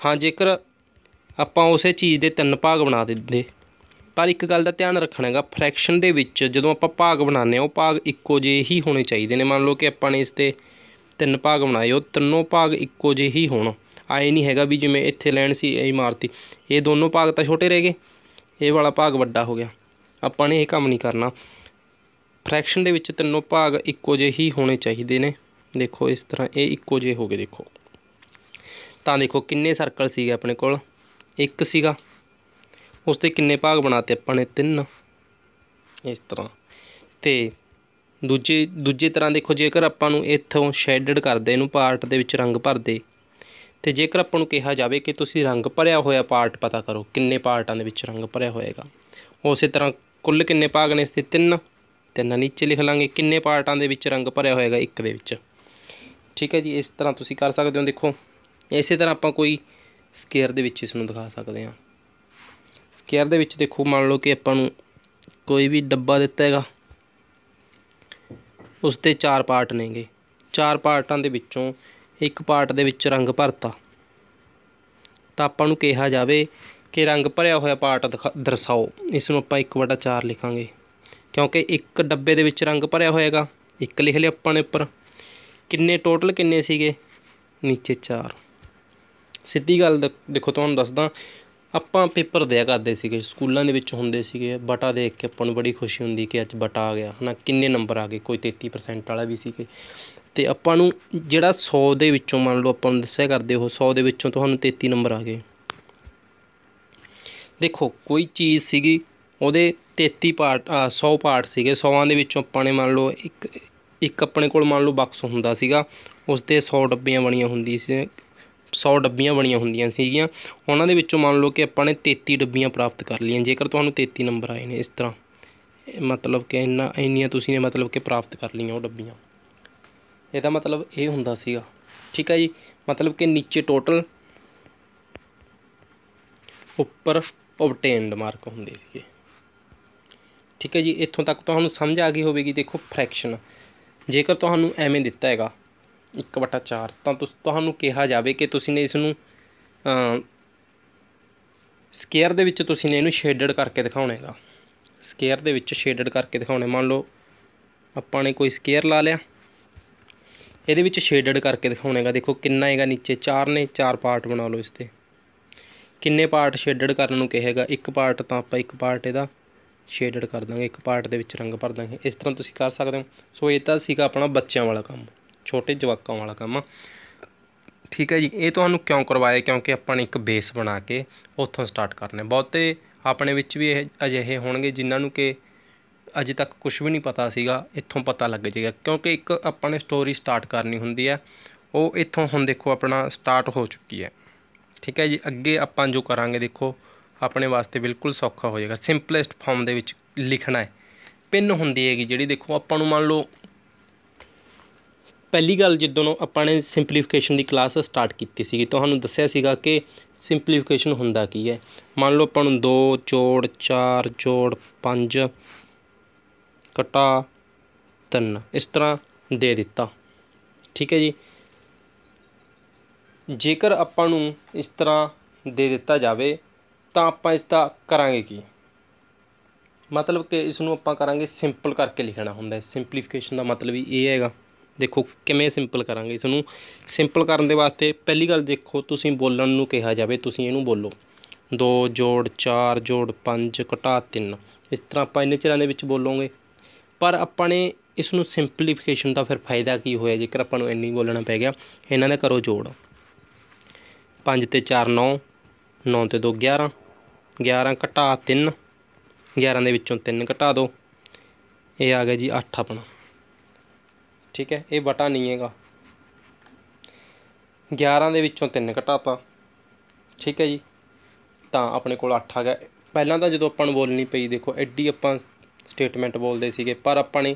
ਹਾਂ ਜੇਕਰ ਆਪਾਂ ਉਸੇ ਚੀਜ਼ ਦੇ ਤਿੰਨ ਭਾਗ ਬਣਾ ਦਿੰਦੇ ਪਰ ਇੱਕ ਗੱਲ ਦਾ ਧਿਆਨ ਰੱਖਣਾ ਹੈਗਾ ਫ੍ਰੈਕਸ਼ਨ ਦੇ ਵਿੱਚ ਜਦੋਂ ਆਪਾਂ ਭਾਗ ਬਣਾਉਂਦੇ ਆ ਉਹ ਭਾਗ ਇੱਕੋ ਜਿਹੇ ਹੀ ਹੋਣੇ ਚਾਹੀਦੇ ਨੇ ਮੰਨ ਲਓ ਕਿ ਆਪਾਂ ਨੇ ਇਸ ਤੇ ਤਿੰਨ ਭਾਗ ਬਣਾਏ ਉਹ ਤਿੰਨੋਂ ਭਾਗ ਇੱਕੋ ਜਿਹੇ ਹੀ ਹੋਣ ਆਏ ਨਹੀਂ ਹੈਗਾ ਵੀ ਜਿਵੇਂ ਇੱਥੇ ਲੈਣ ਸੀ ਇਹ ਇਮਾਰਤੀ ਇਹ ਦੋਨੋਂ ਭਾਗ ਤਾਂ ਛੋਟੇ ਰਹਿ ਗਏ ਇਹ ਵਾਲਾ ਭਾਗ ਵੱਡਾ ਹੋ ਗਿਆ ਆਪਾਂ ਨੇ ਇਹ ਕੰਮ ਨਹੀਂ ਕਰਨਾ ਫ੍ਰੈਕਸ਼ਨ ਦੇ ਵਿੱਚ ਤਿੰਨੋਂ ਭਾਗ ਇੱਕੋ ਜਿਹੇ ਹੀ ਹੋਣੇ ਚਾਹੀਦੇ ਨੇ ਦੇਖੋ ਇਸ ਤਰ੍ਹਾਂ ਇਹ ਇੱਕੋ ਜਿਹੇ ਹੋ ਗਏ ਦੇਖੋ ਤਾਂ ਦੇਖੋ ਕਿੰਨੇ ਸਰਕਲ ਸੀਗੇ ਆਪਣੇ ਕੋਲ ਇੱਕ ਸੀਗਾ ਉਸ ਤੇ ਕਿੰਨੇ ਭਾਗ ਬਣਾਤੇ ਆਪਾਂ ਨੇ ਤਿੰਨ ਇਸ ਤਰ੍ਹਾਂ ਤੇ ਦੂਜੇ ਦੂਜੇ ਤਰ੍ਹਾਂ ਦੇਖੋ ਜੇਕਰ ਆਪਾਂ ਨੂੰ ਇੱਥੋਂ ਸ਼ੈਡਡ ਕਰਦੇ ਇਹਨੂੰ ਪਾਰਟ ਦੇ ਵਿੱਚ ਰੰਗ ਭਰਦੇ ਤੇ ਜੇਕਰ ਆਪਾਂ ਨੂੰ ਕਿਹਾ ਜਾਵੇ ਕਿ ਤੁਸੀਂ ਰੰਗ ਭਰਿਆ ਹੋਇਆ ਪਾਰਟ ਪਤਾ ਕਰੋ ਕਿੰਨੇ ਪਾਰਟਾਂ ਦੇ ਵਿੱਚ ਰੰਗ ਭਰਿਆ ਹੋਏਗਾ ਉਸੇ ਤਰ੍ਹਾਂ ਕੁੱਲ ਕਿੰਨੇ ਭਾਗ ਨੇ ਇਸ ਤੇ ਤਿੰਨ ਤਿੰਨ ਨੀਚੇ ਲਿਖ ਲਾਂਗੇ ਕਿੰਨੇ ਪਾਰਟਾਂ ਦੇ ਵਿੱਚ ਰੰਗ ਭਰਿਆ ਹੋਏਗਾ ਇੱਕ ਦੇ ਵਿੱਚ ਠੀਕ ਹੈ ਜੀ ਇਸ ਤਰ੍ਹਾਂ ਤੁਸੀਂ ਕਰ ਸਕਦੇ ਹੋ ਦੇਖੋ ਇਸੇ ਤਰ੍ਹਾਂ ਆਪਾਂ ਕੋਈ ਸਕੇਅਰ ਦੇ ਵਿੱਚ ਇਸ ਨੂੰ ਦਿਖਾ ਸਕਦੇ ਹਾਂ ਸਕੇਅਰ ਦੇ ਵਿੱਚ ਦੇਖੋ ਮੰਨ ਲਓ ਕਿ ਆਪਾਂ ਨੂੰ ਕੋਈ ਵੀ ਡੱਬਾ ਦਿੱਤਾ ਹੈਗਾ ਉਸ ਤੇ ਚਾਰ ਪਾਰਟ ਨੇਗੇ ਚਾਰ ਪਾਰਟਾਂ ਦੇ ਵਿੱਚੋਂ ਇੱਕ ਪਾਰਟ ਦੇ ਵਿੱਚ ਰੰਗ ਭਰਤਾ ਤਾਂ ਆਪਾਂ ਨੂੰ ਕਿਹਾ ਜਾਵੇ ਕਿ ਰੰਗ ਭਰਿਆ ਹੋਇਆ ਪਾਰਟ ਦਰਸਾਓ ਇਸ ਨੂੰ ਆਪਾਂ 1/4 ਲਿਖਾਂਗੇ ਕਿਉਂਕਿ ਇੱਕ ਡੱਬੇ ਦੇ ਵਿੱਚ ਰੰਗ ਭਰਿਆ ਹੋਇਆਗਾ ਇੱਕ ਲਿਖ ਲਿਆ ਆਪਾਂ ਨੇ ਉੱਪਰ ਕਿੰਨੇ ਟੋਟਲ ਕਿੰਨੇ ਸੀਗੇ ਨੀਚੇ 4 ਸਿੱਧੀ ਗੱਲ ਦੇਖੋ ਤੁਹਾਨੂੰ ਦੱਸਦਾ ਆਪਾਂ ਪੇਪਰ ਦਿਆ ਕਰਦੇ ਸੀਗੇ ਸਕੂਲਾਂ ਦੇ ਵਿੱਚ ਹੁੰਦੇ ਸੀਗੇ ਬਟਾ ਦੇਖ ਕੇ ਆਪਾਂ ਨੂੰ ਬੜੀ ਖੁਸ਼ੀ ਹੁੰਦੀ ਕਿ ਅੱਜ ਬਟਾ ਆ ਗਿਆ ਹਨਾ ਕਿੰਨੇ ਨੰਬਰ ਆ ਗਏ ਕੋਈ 33% ਵਾਲਾ ਵੀ ਸੀਗੇ ਤੇ ਆਪਾਂ ਨੂੰ ਜਿਹੜਾ 100 ਦੇ ਵਿੱਚੋਂ ਮੰਨ ਲਓ ਆਪਾਂ ਨੂੰ ਦੱਸਿਆ ਕਰਦੇ ਉਹ 100 ਦੇ ਵਿੱਚੋਂ ਤੁਹਾਨੂੰ 33 ਨੰਬਰ ਆ ਗਏ ਦੇਖੋ ਕੋਈ ਚੀਜ਼ ਸੀਗੀ ਉਹਦੇ 33 ਪਾਰਟ 100 ਪਾਰਟ ਸੀਗੇ 100ਾਂ ਦੇ ਵਿੱਚੋਂ ਆਪਾਂ ਨੇ ਮੰਨ ਲਓ ਇੱਕ ਇੱਕ ਆਪਣੇ ਕੋਲ ਮੰਨ ਲਓ ਬਾਕਸ ਹੁੰਦਾ ਸੀਗਾ ਉਸ ਤੇ 100 ਡੱਬੀਆਂ ਬਣੀਆਂ ਹੁੰਦੀ ਸੀ 100 ਡੱਬੀਆਂ ਬਣੀਆਂ ਹੁੰਦੀਆਂ ਸੀਗੀਆਂ ਉਹਨਾਂ ਦੇ ਵਿੱਚੋਂ ਮੰਨ ਲਓ ਕਿ ਆਪਾਂ ਨੇ 33 ਡੱਬੀਆਂ ਪ੍ਰਾਪਤ ਕਰ ਲਈਆਂ ਜੇਕਰ ਤੁਹਾਨੂੰ 33 ਨੰਬਰ ਆਏ ਨੇ ਇਸ ਤਰ੍ਹਾਂ ਮਤਲਬ ਕਿ ਇੰਨਾ ਇੰਨੀਆਂ ਤੁਸੀਂ ਨੇ ਮਤਲਬ ਕਿ ਪ੍ਰਾਪਤ ਕਰ ਲਈਆਂ ਉਹ ਡੱਬੀਆਂ ਇਹਦਾ ਮਤਲਬ ਇਹ ਹੁੰਦਾ ਸੀਗਾ ਠੀਕ ਹੈ ਜੀ ਮਤਲਬ ਕਿ ਨੀਚੇ ਟੋਟਲ ਉੱਪਰ ਓਬਟੇਨਡ ਮਾਰਕ ਹੁੰਦੇ ਸੀਗੇ ਠੀਕ ਹੈ ਜੀ ਇੱਥੋਂ ਤੱਕ ਤੁਹਾਨੂੰ ਸਮਝ ਆ ਗਈ ਹੋਵੇਗੀ ਦੇਖੋ ਫ੍ਰੈਕਸ਼ਨ ਜੇਕਰ ਤੁਹਾਨੂੰ ਐਵੇਂ ਦਿੱਤਾ ਹੈਗਾ 1/4 ਤਾਂ ਤੁਹਾਨੂੰ ਕਿਹਾ ਜਾਵੇ ਕਿ ਤੁਸੀਂ ਨੇ ਇਸ ਨੂੰ ਸਕੇਅਰ ਦੇ ਵਿੱਚ ਤੁਸੀਂ ਨੇ ਇਹਨੂੰ ਸ਼ੇਡਡ ਕਰਕੇ ਦਿਖਾਉਣਾ ਹੈਗਾ ਸਕੇਅਰ ਦੇ ਵਿੱਚ ਸ਼ੇਡਡ ਕਰਕੇ ਦਿਖਾਉਣੇ ਮੰਨ ਲਓ ਆਪਾਂ ਨੇ ਕੋਈ ਸਕੇਅਰ ਲਾ ਲਿਆ ਇਹਦੇ ਵਿੱਚ ਸ਼ੇਡਡ ਕਰਕੇ ਦਿਖਾਉਣੇਗਾ ਦੇਖੋ ਕਿੰਨਾ ਹੈਗਾ ਨੀਚੇ ਚਾਰ ਨੇ ਚਾਰ ਪਾਰਟ ਬਣਾ ਲਓ ਇਸ ਤੇ ਕਿੰਨੇ ਪਾਰਟ ਸ਼ੇਡਡ ਕਰਨ ਨੂੰ ਕਹੇਗਾ ਇੱਕ ਪਾਰਟ ਤਾਂ ਆਪਾਂ ਇੱਕ ਪਾਰਟ ਇਹਦਾ ਸ਼ੇਡਡ ਕਰ ਦਾਂਗੇ ਇੱਕ ਪਾਰਟ ਦੇ ਵਿੱਚ ਰੰਗ ਭਰ ਦਾਂਗੇ ਇਸ ਤਰ੍ਹਾਂ ਤੁਸੀਂ ਕਰ ਸਕਦੇ ਹੋ ਸੋ ਇਹ ਤਾਂ ਸੀਗਾ ਆਪਣਾ ਬੱਚਿਆਂ ਵਾਲਾ ਕੰਮ ਛੋਟੇ ਜਵਾਕਾਂ ਵਾਲਾ ਕੰਮ ਆ ਠੀਕ ਹੈ ਜੀ ਇਹ ਤੁਹਾਨੂੰ ਕਿਉਂ ਕਰਵਾਇਆ ਕਿਉਂਕਿ ਆਪਾਂ ਨੇ ਇੱਕ ਬੇਸ ਬਣਾ ਕੇ ਉੱਥੋਂ ਸਟਾਰਟ ਕਰਨਾ ਬਹੁਤੇ ਆਪਣੇ ਵਿੱਚ ਵੀ ਇਹ ਅਜਿਹੇ ਹੋਣਗੇ ਜਿਨ੍ਹਾਂ ਨੂੰ ਕਿ ਅਜੇ ਤੱਕ ਕੁਝ ਵੀ ਨਹੀਂ ਪਤਾ ਸੀਗਾ ਇੱਥੋਂ ਪਤਾ ਲੱਗ ਜਾਏਗਾ ਕਿਉਂਕਿ ਇੱਕ ਆਪਾਂ ਨੇ ਸਟੋਰੀ ਸਟਾਰਟ ਕਰਨੀ ਹੁੰਦੀ ਹੈ ਉਹ ਇੱਥੋਂ ਹੁਣ ਦੇਖੋ ਆਪਣਾ ਸਟਾਰਟ ਹੋ ਚੁੱਕੀ ਹੈ ਠੀਕ ਹੈ ਜੀ ਅੱਗੇ ਆਪਾਂ ਜੋ ਕਰਾਂਗੇ ਦੇਖੋ ਆਪਣੇ ਵਾਸਤੇ ਬਿਲਕੁਲ ਸੌਖਾ ਹੋ ਜਾਏਗਾ ਸਿੰਪਲੈਸਟ ਫਾਰਮ ਦੇ ਵਿੱਚ ਲਿਖਣਾ ਹੈ ਪਿੰਨ ਹੁੰਦੀ ਹੈਗੀ ਜਿਹੜੀ ਦੇਖੋ ਆਪਾਂ ਨੂੰ ਮੰਨ ਲਓ ਪਹਿਲੀ ਗੱਲ ਜਿੱਦੋਂ ਆਪਾਂ ਨੇ ਸਿੰਪਲੀਫਿਕੇਸ਼ਨ ਦੀ ਕਲਾਸ ਸਟਾਰਟ ਕੀਤੀ ਸੀਗੀ ਤੁਹਾਨੂੰ ਦੱਸਿਆ ਸੀਗਾ ਕਿ ਸਿੰਪਲੀਫਿਕੇਸ਼ਨ ਹੁੰਦਾ ਕੀ ਹੈ ਮੰਨ ਲਓ ਆਪਾਂ ਨੂੰ 2 ਜੋੜ 4 ਜੋੜ 5 ਕਟਾ 3 ਇਸ ਤਰ੍ਹਾਂ ਦੇ ਦਿੱਤਾ ਠੀਕ ਹੈ ਜੀ ਜੇਕਰ ਆਪਾਂ ਨੂੰ ਇਸ ਤਰ੍ਹਾਂ ਦੇ ਦਿੱਤਾ ਜਾਵੇ ਤਾਂ ਆਪਾਂ ਇਸ ਦਾ ਕਰਾਂਗੇ ਕੀ ਮਤਲਬ ਕਿ ਇਸ ਨੂੰ ਆਪਾਂ ਕਰਾਂਗੇ ਸਿੰਪਲ ਕਰਕੇ ਲਿਖਣਾ ਹੁੰਦਾ ਹੈ ਸਿੰਪਲੀਫਿਕੇਸ਼ਨ ਦਾ ਮਤਲਬ ਹੀ ਇਹ ਹੈਗਾ ਦੇਖੋ ਕਿਵੇਂ ਸਿੰਪਲ ਕਰਾਂਗੇ ਇਸ ਨੂੰ ਸਿੰਪਲ ਕਰਨ ਦੇ ਵਾਸਤੇ ਪਹਿਲੀ ਗੱਲ ਦੇਖੋ ਤੁਸੀਂ ਬੋਲਣ ਨੂੰ ਕਿਹਾ ਜਾਵੇ ਤੁਸੀਂ ਇਹਨੂੰ ਬੋਲੋ 2 ਜੋੜ 4 ਜੋੜ 5 ਘਟਾ 3 ਇਸ ਤਰ੍ਹਾਂ ਆਪਾਂ ਇੰਨੇ ਚਿਰਾਂ ਦੇ ਵਿੱਚ ਬੋਲੋਗੇ ਪਰ ਆਪਾਂ ਨੇ ਇਸ ਨੂੰ ਸਿੰਪਲੀਫਿਕੇਸ਼ਨ ਦਾ ਫਿਰ ਫਾਇਦਾ ਕੀ ਹੋਇਆ ਜੇਕਰ ਆਪਾਂ ਨੂੰ ਇੰਨੀ ਬੋਲਣਾ ਪੈ ਗਿਆ ਇਹਨਾਂ ਦਾ ਕਰੋ ਜੋੜ 5 ਤੇ 4 9 9 ਤੇ 2 11 11 ਘਟਾ 3 11 ਦੇ ਵਿੱਚੋਂ 3 ਘਟਾ ਦਿਓ ਇਹ ਆ ਗਿਆ ਜੀ 8 ਆਪਣਾ ਠੀਕ ਹੈ ਇਹ ਵਟਾ ਨਹੀਂ ਹੈਗਾ 11 ਦੇ ਵਿੱਚੋਂ 3 ਘਟਾਤਾ ਠੀਕ ਹੈ ਜੀ ਤਾਂ ਆਪਣੇ ਕੋਲ 8 ਆ ਗਿਆ ਪਹਿਲਾਂ ਤਾਂ ਜਦੋਂ ਆਪਾਂ ਨੂੰ ਬੋਲਣੀ ਪਈ ਦੇਖੋ ਐਡੀ ਆਪਾਂ ਸਟੇਟਮੈਂਟ ਬੋਲਦੇ ਸੀਗੇ ਪਰ ਆਪਾਂ ਨੇ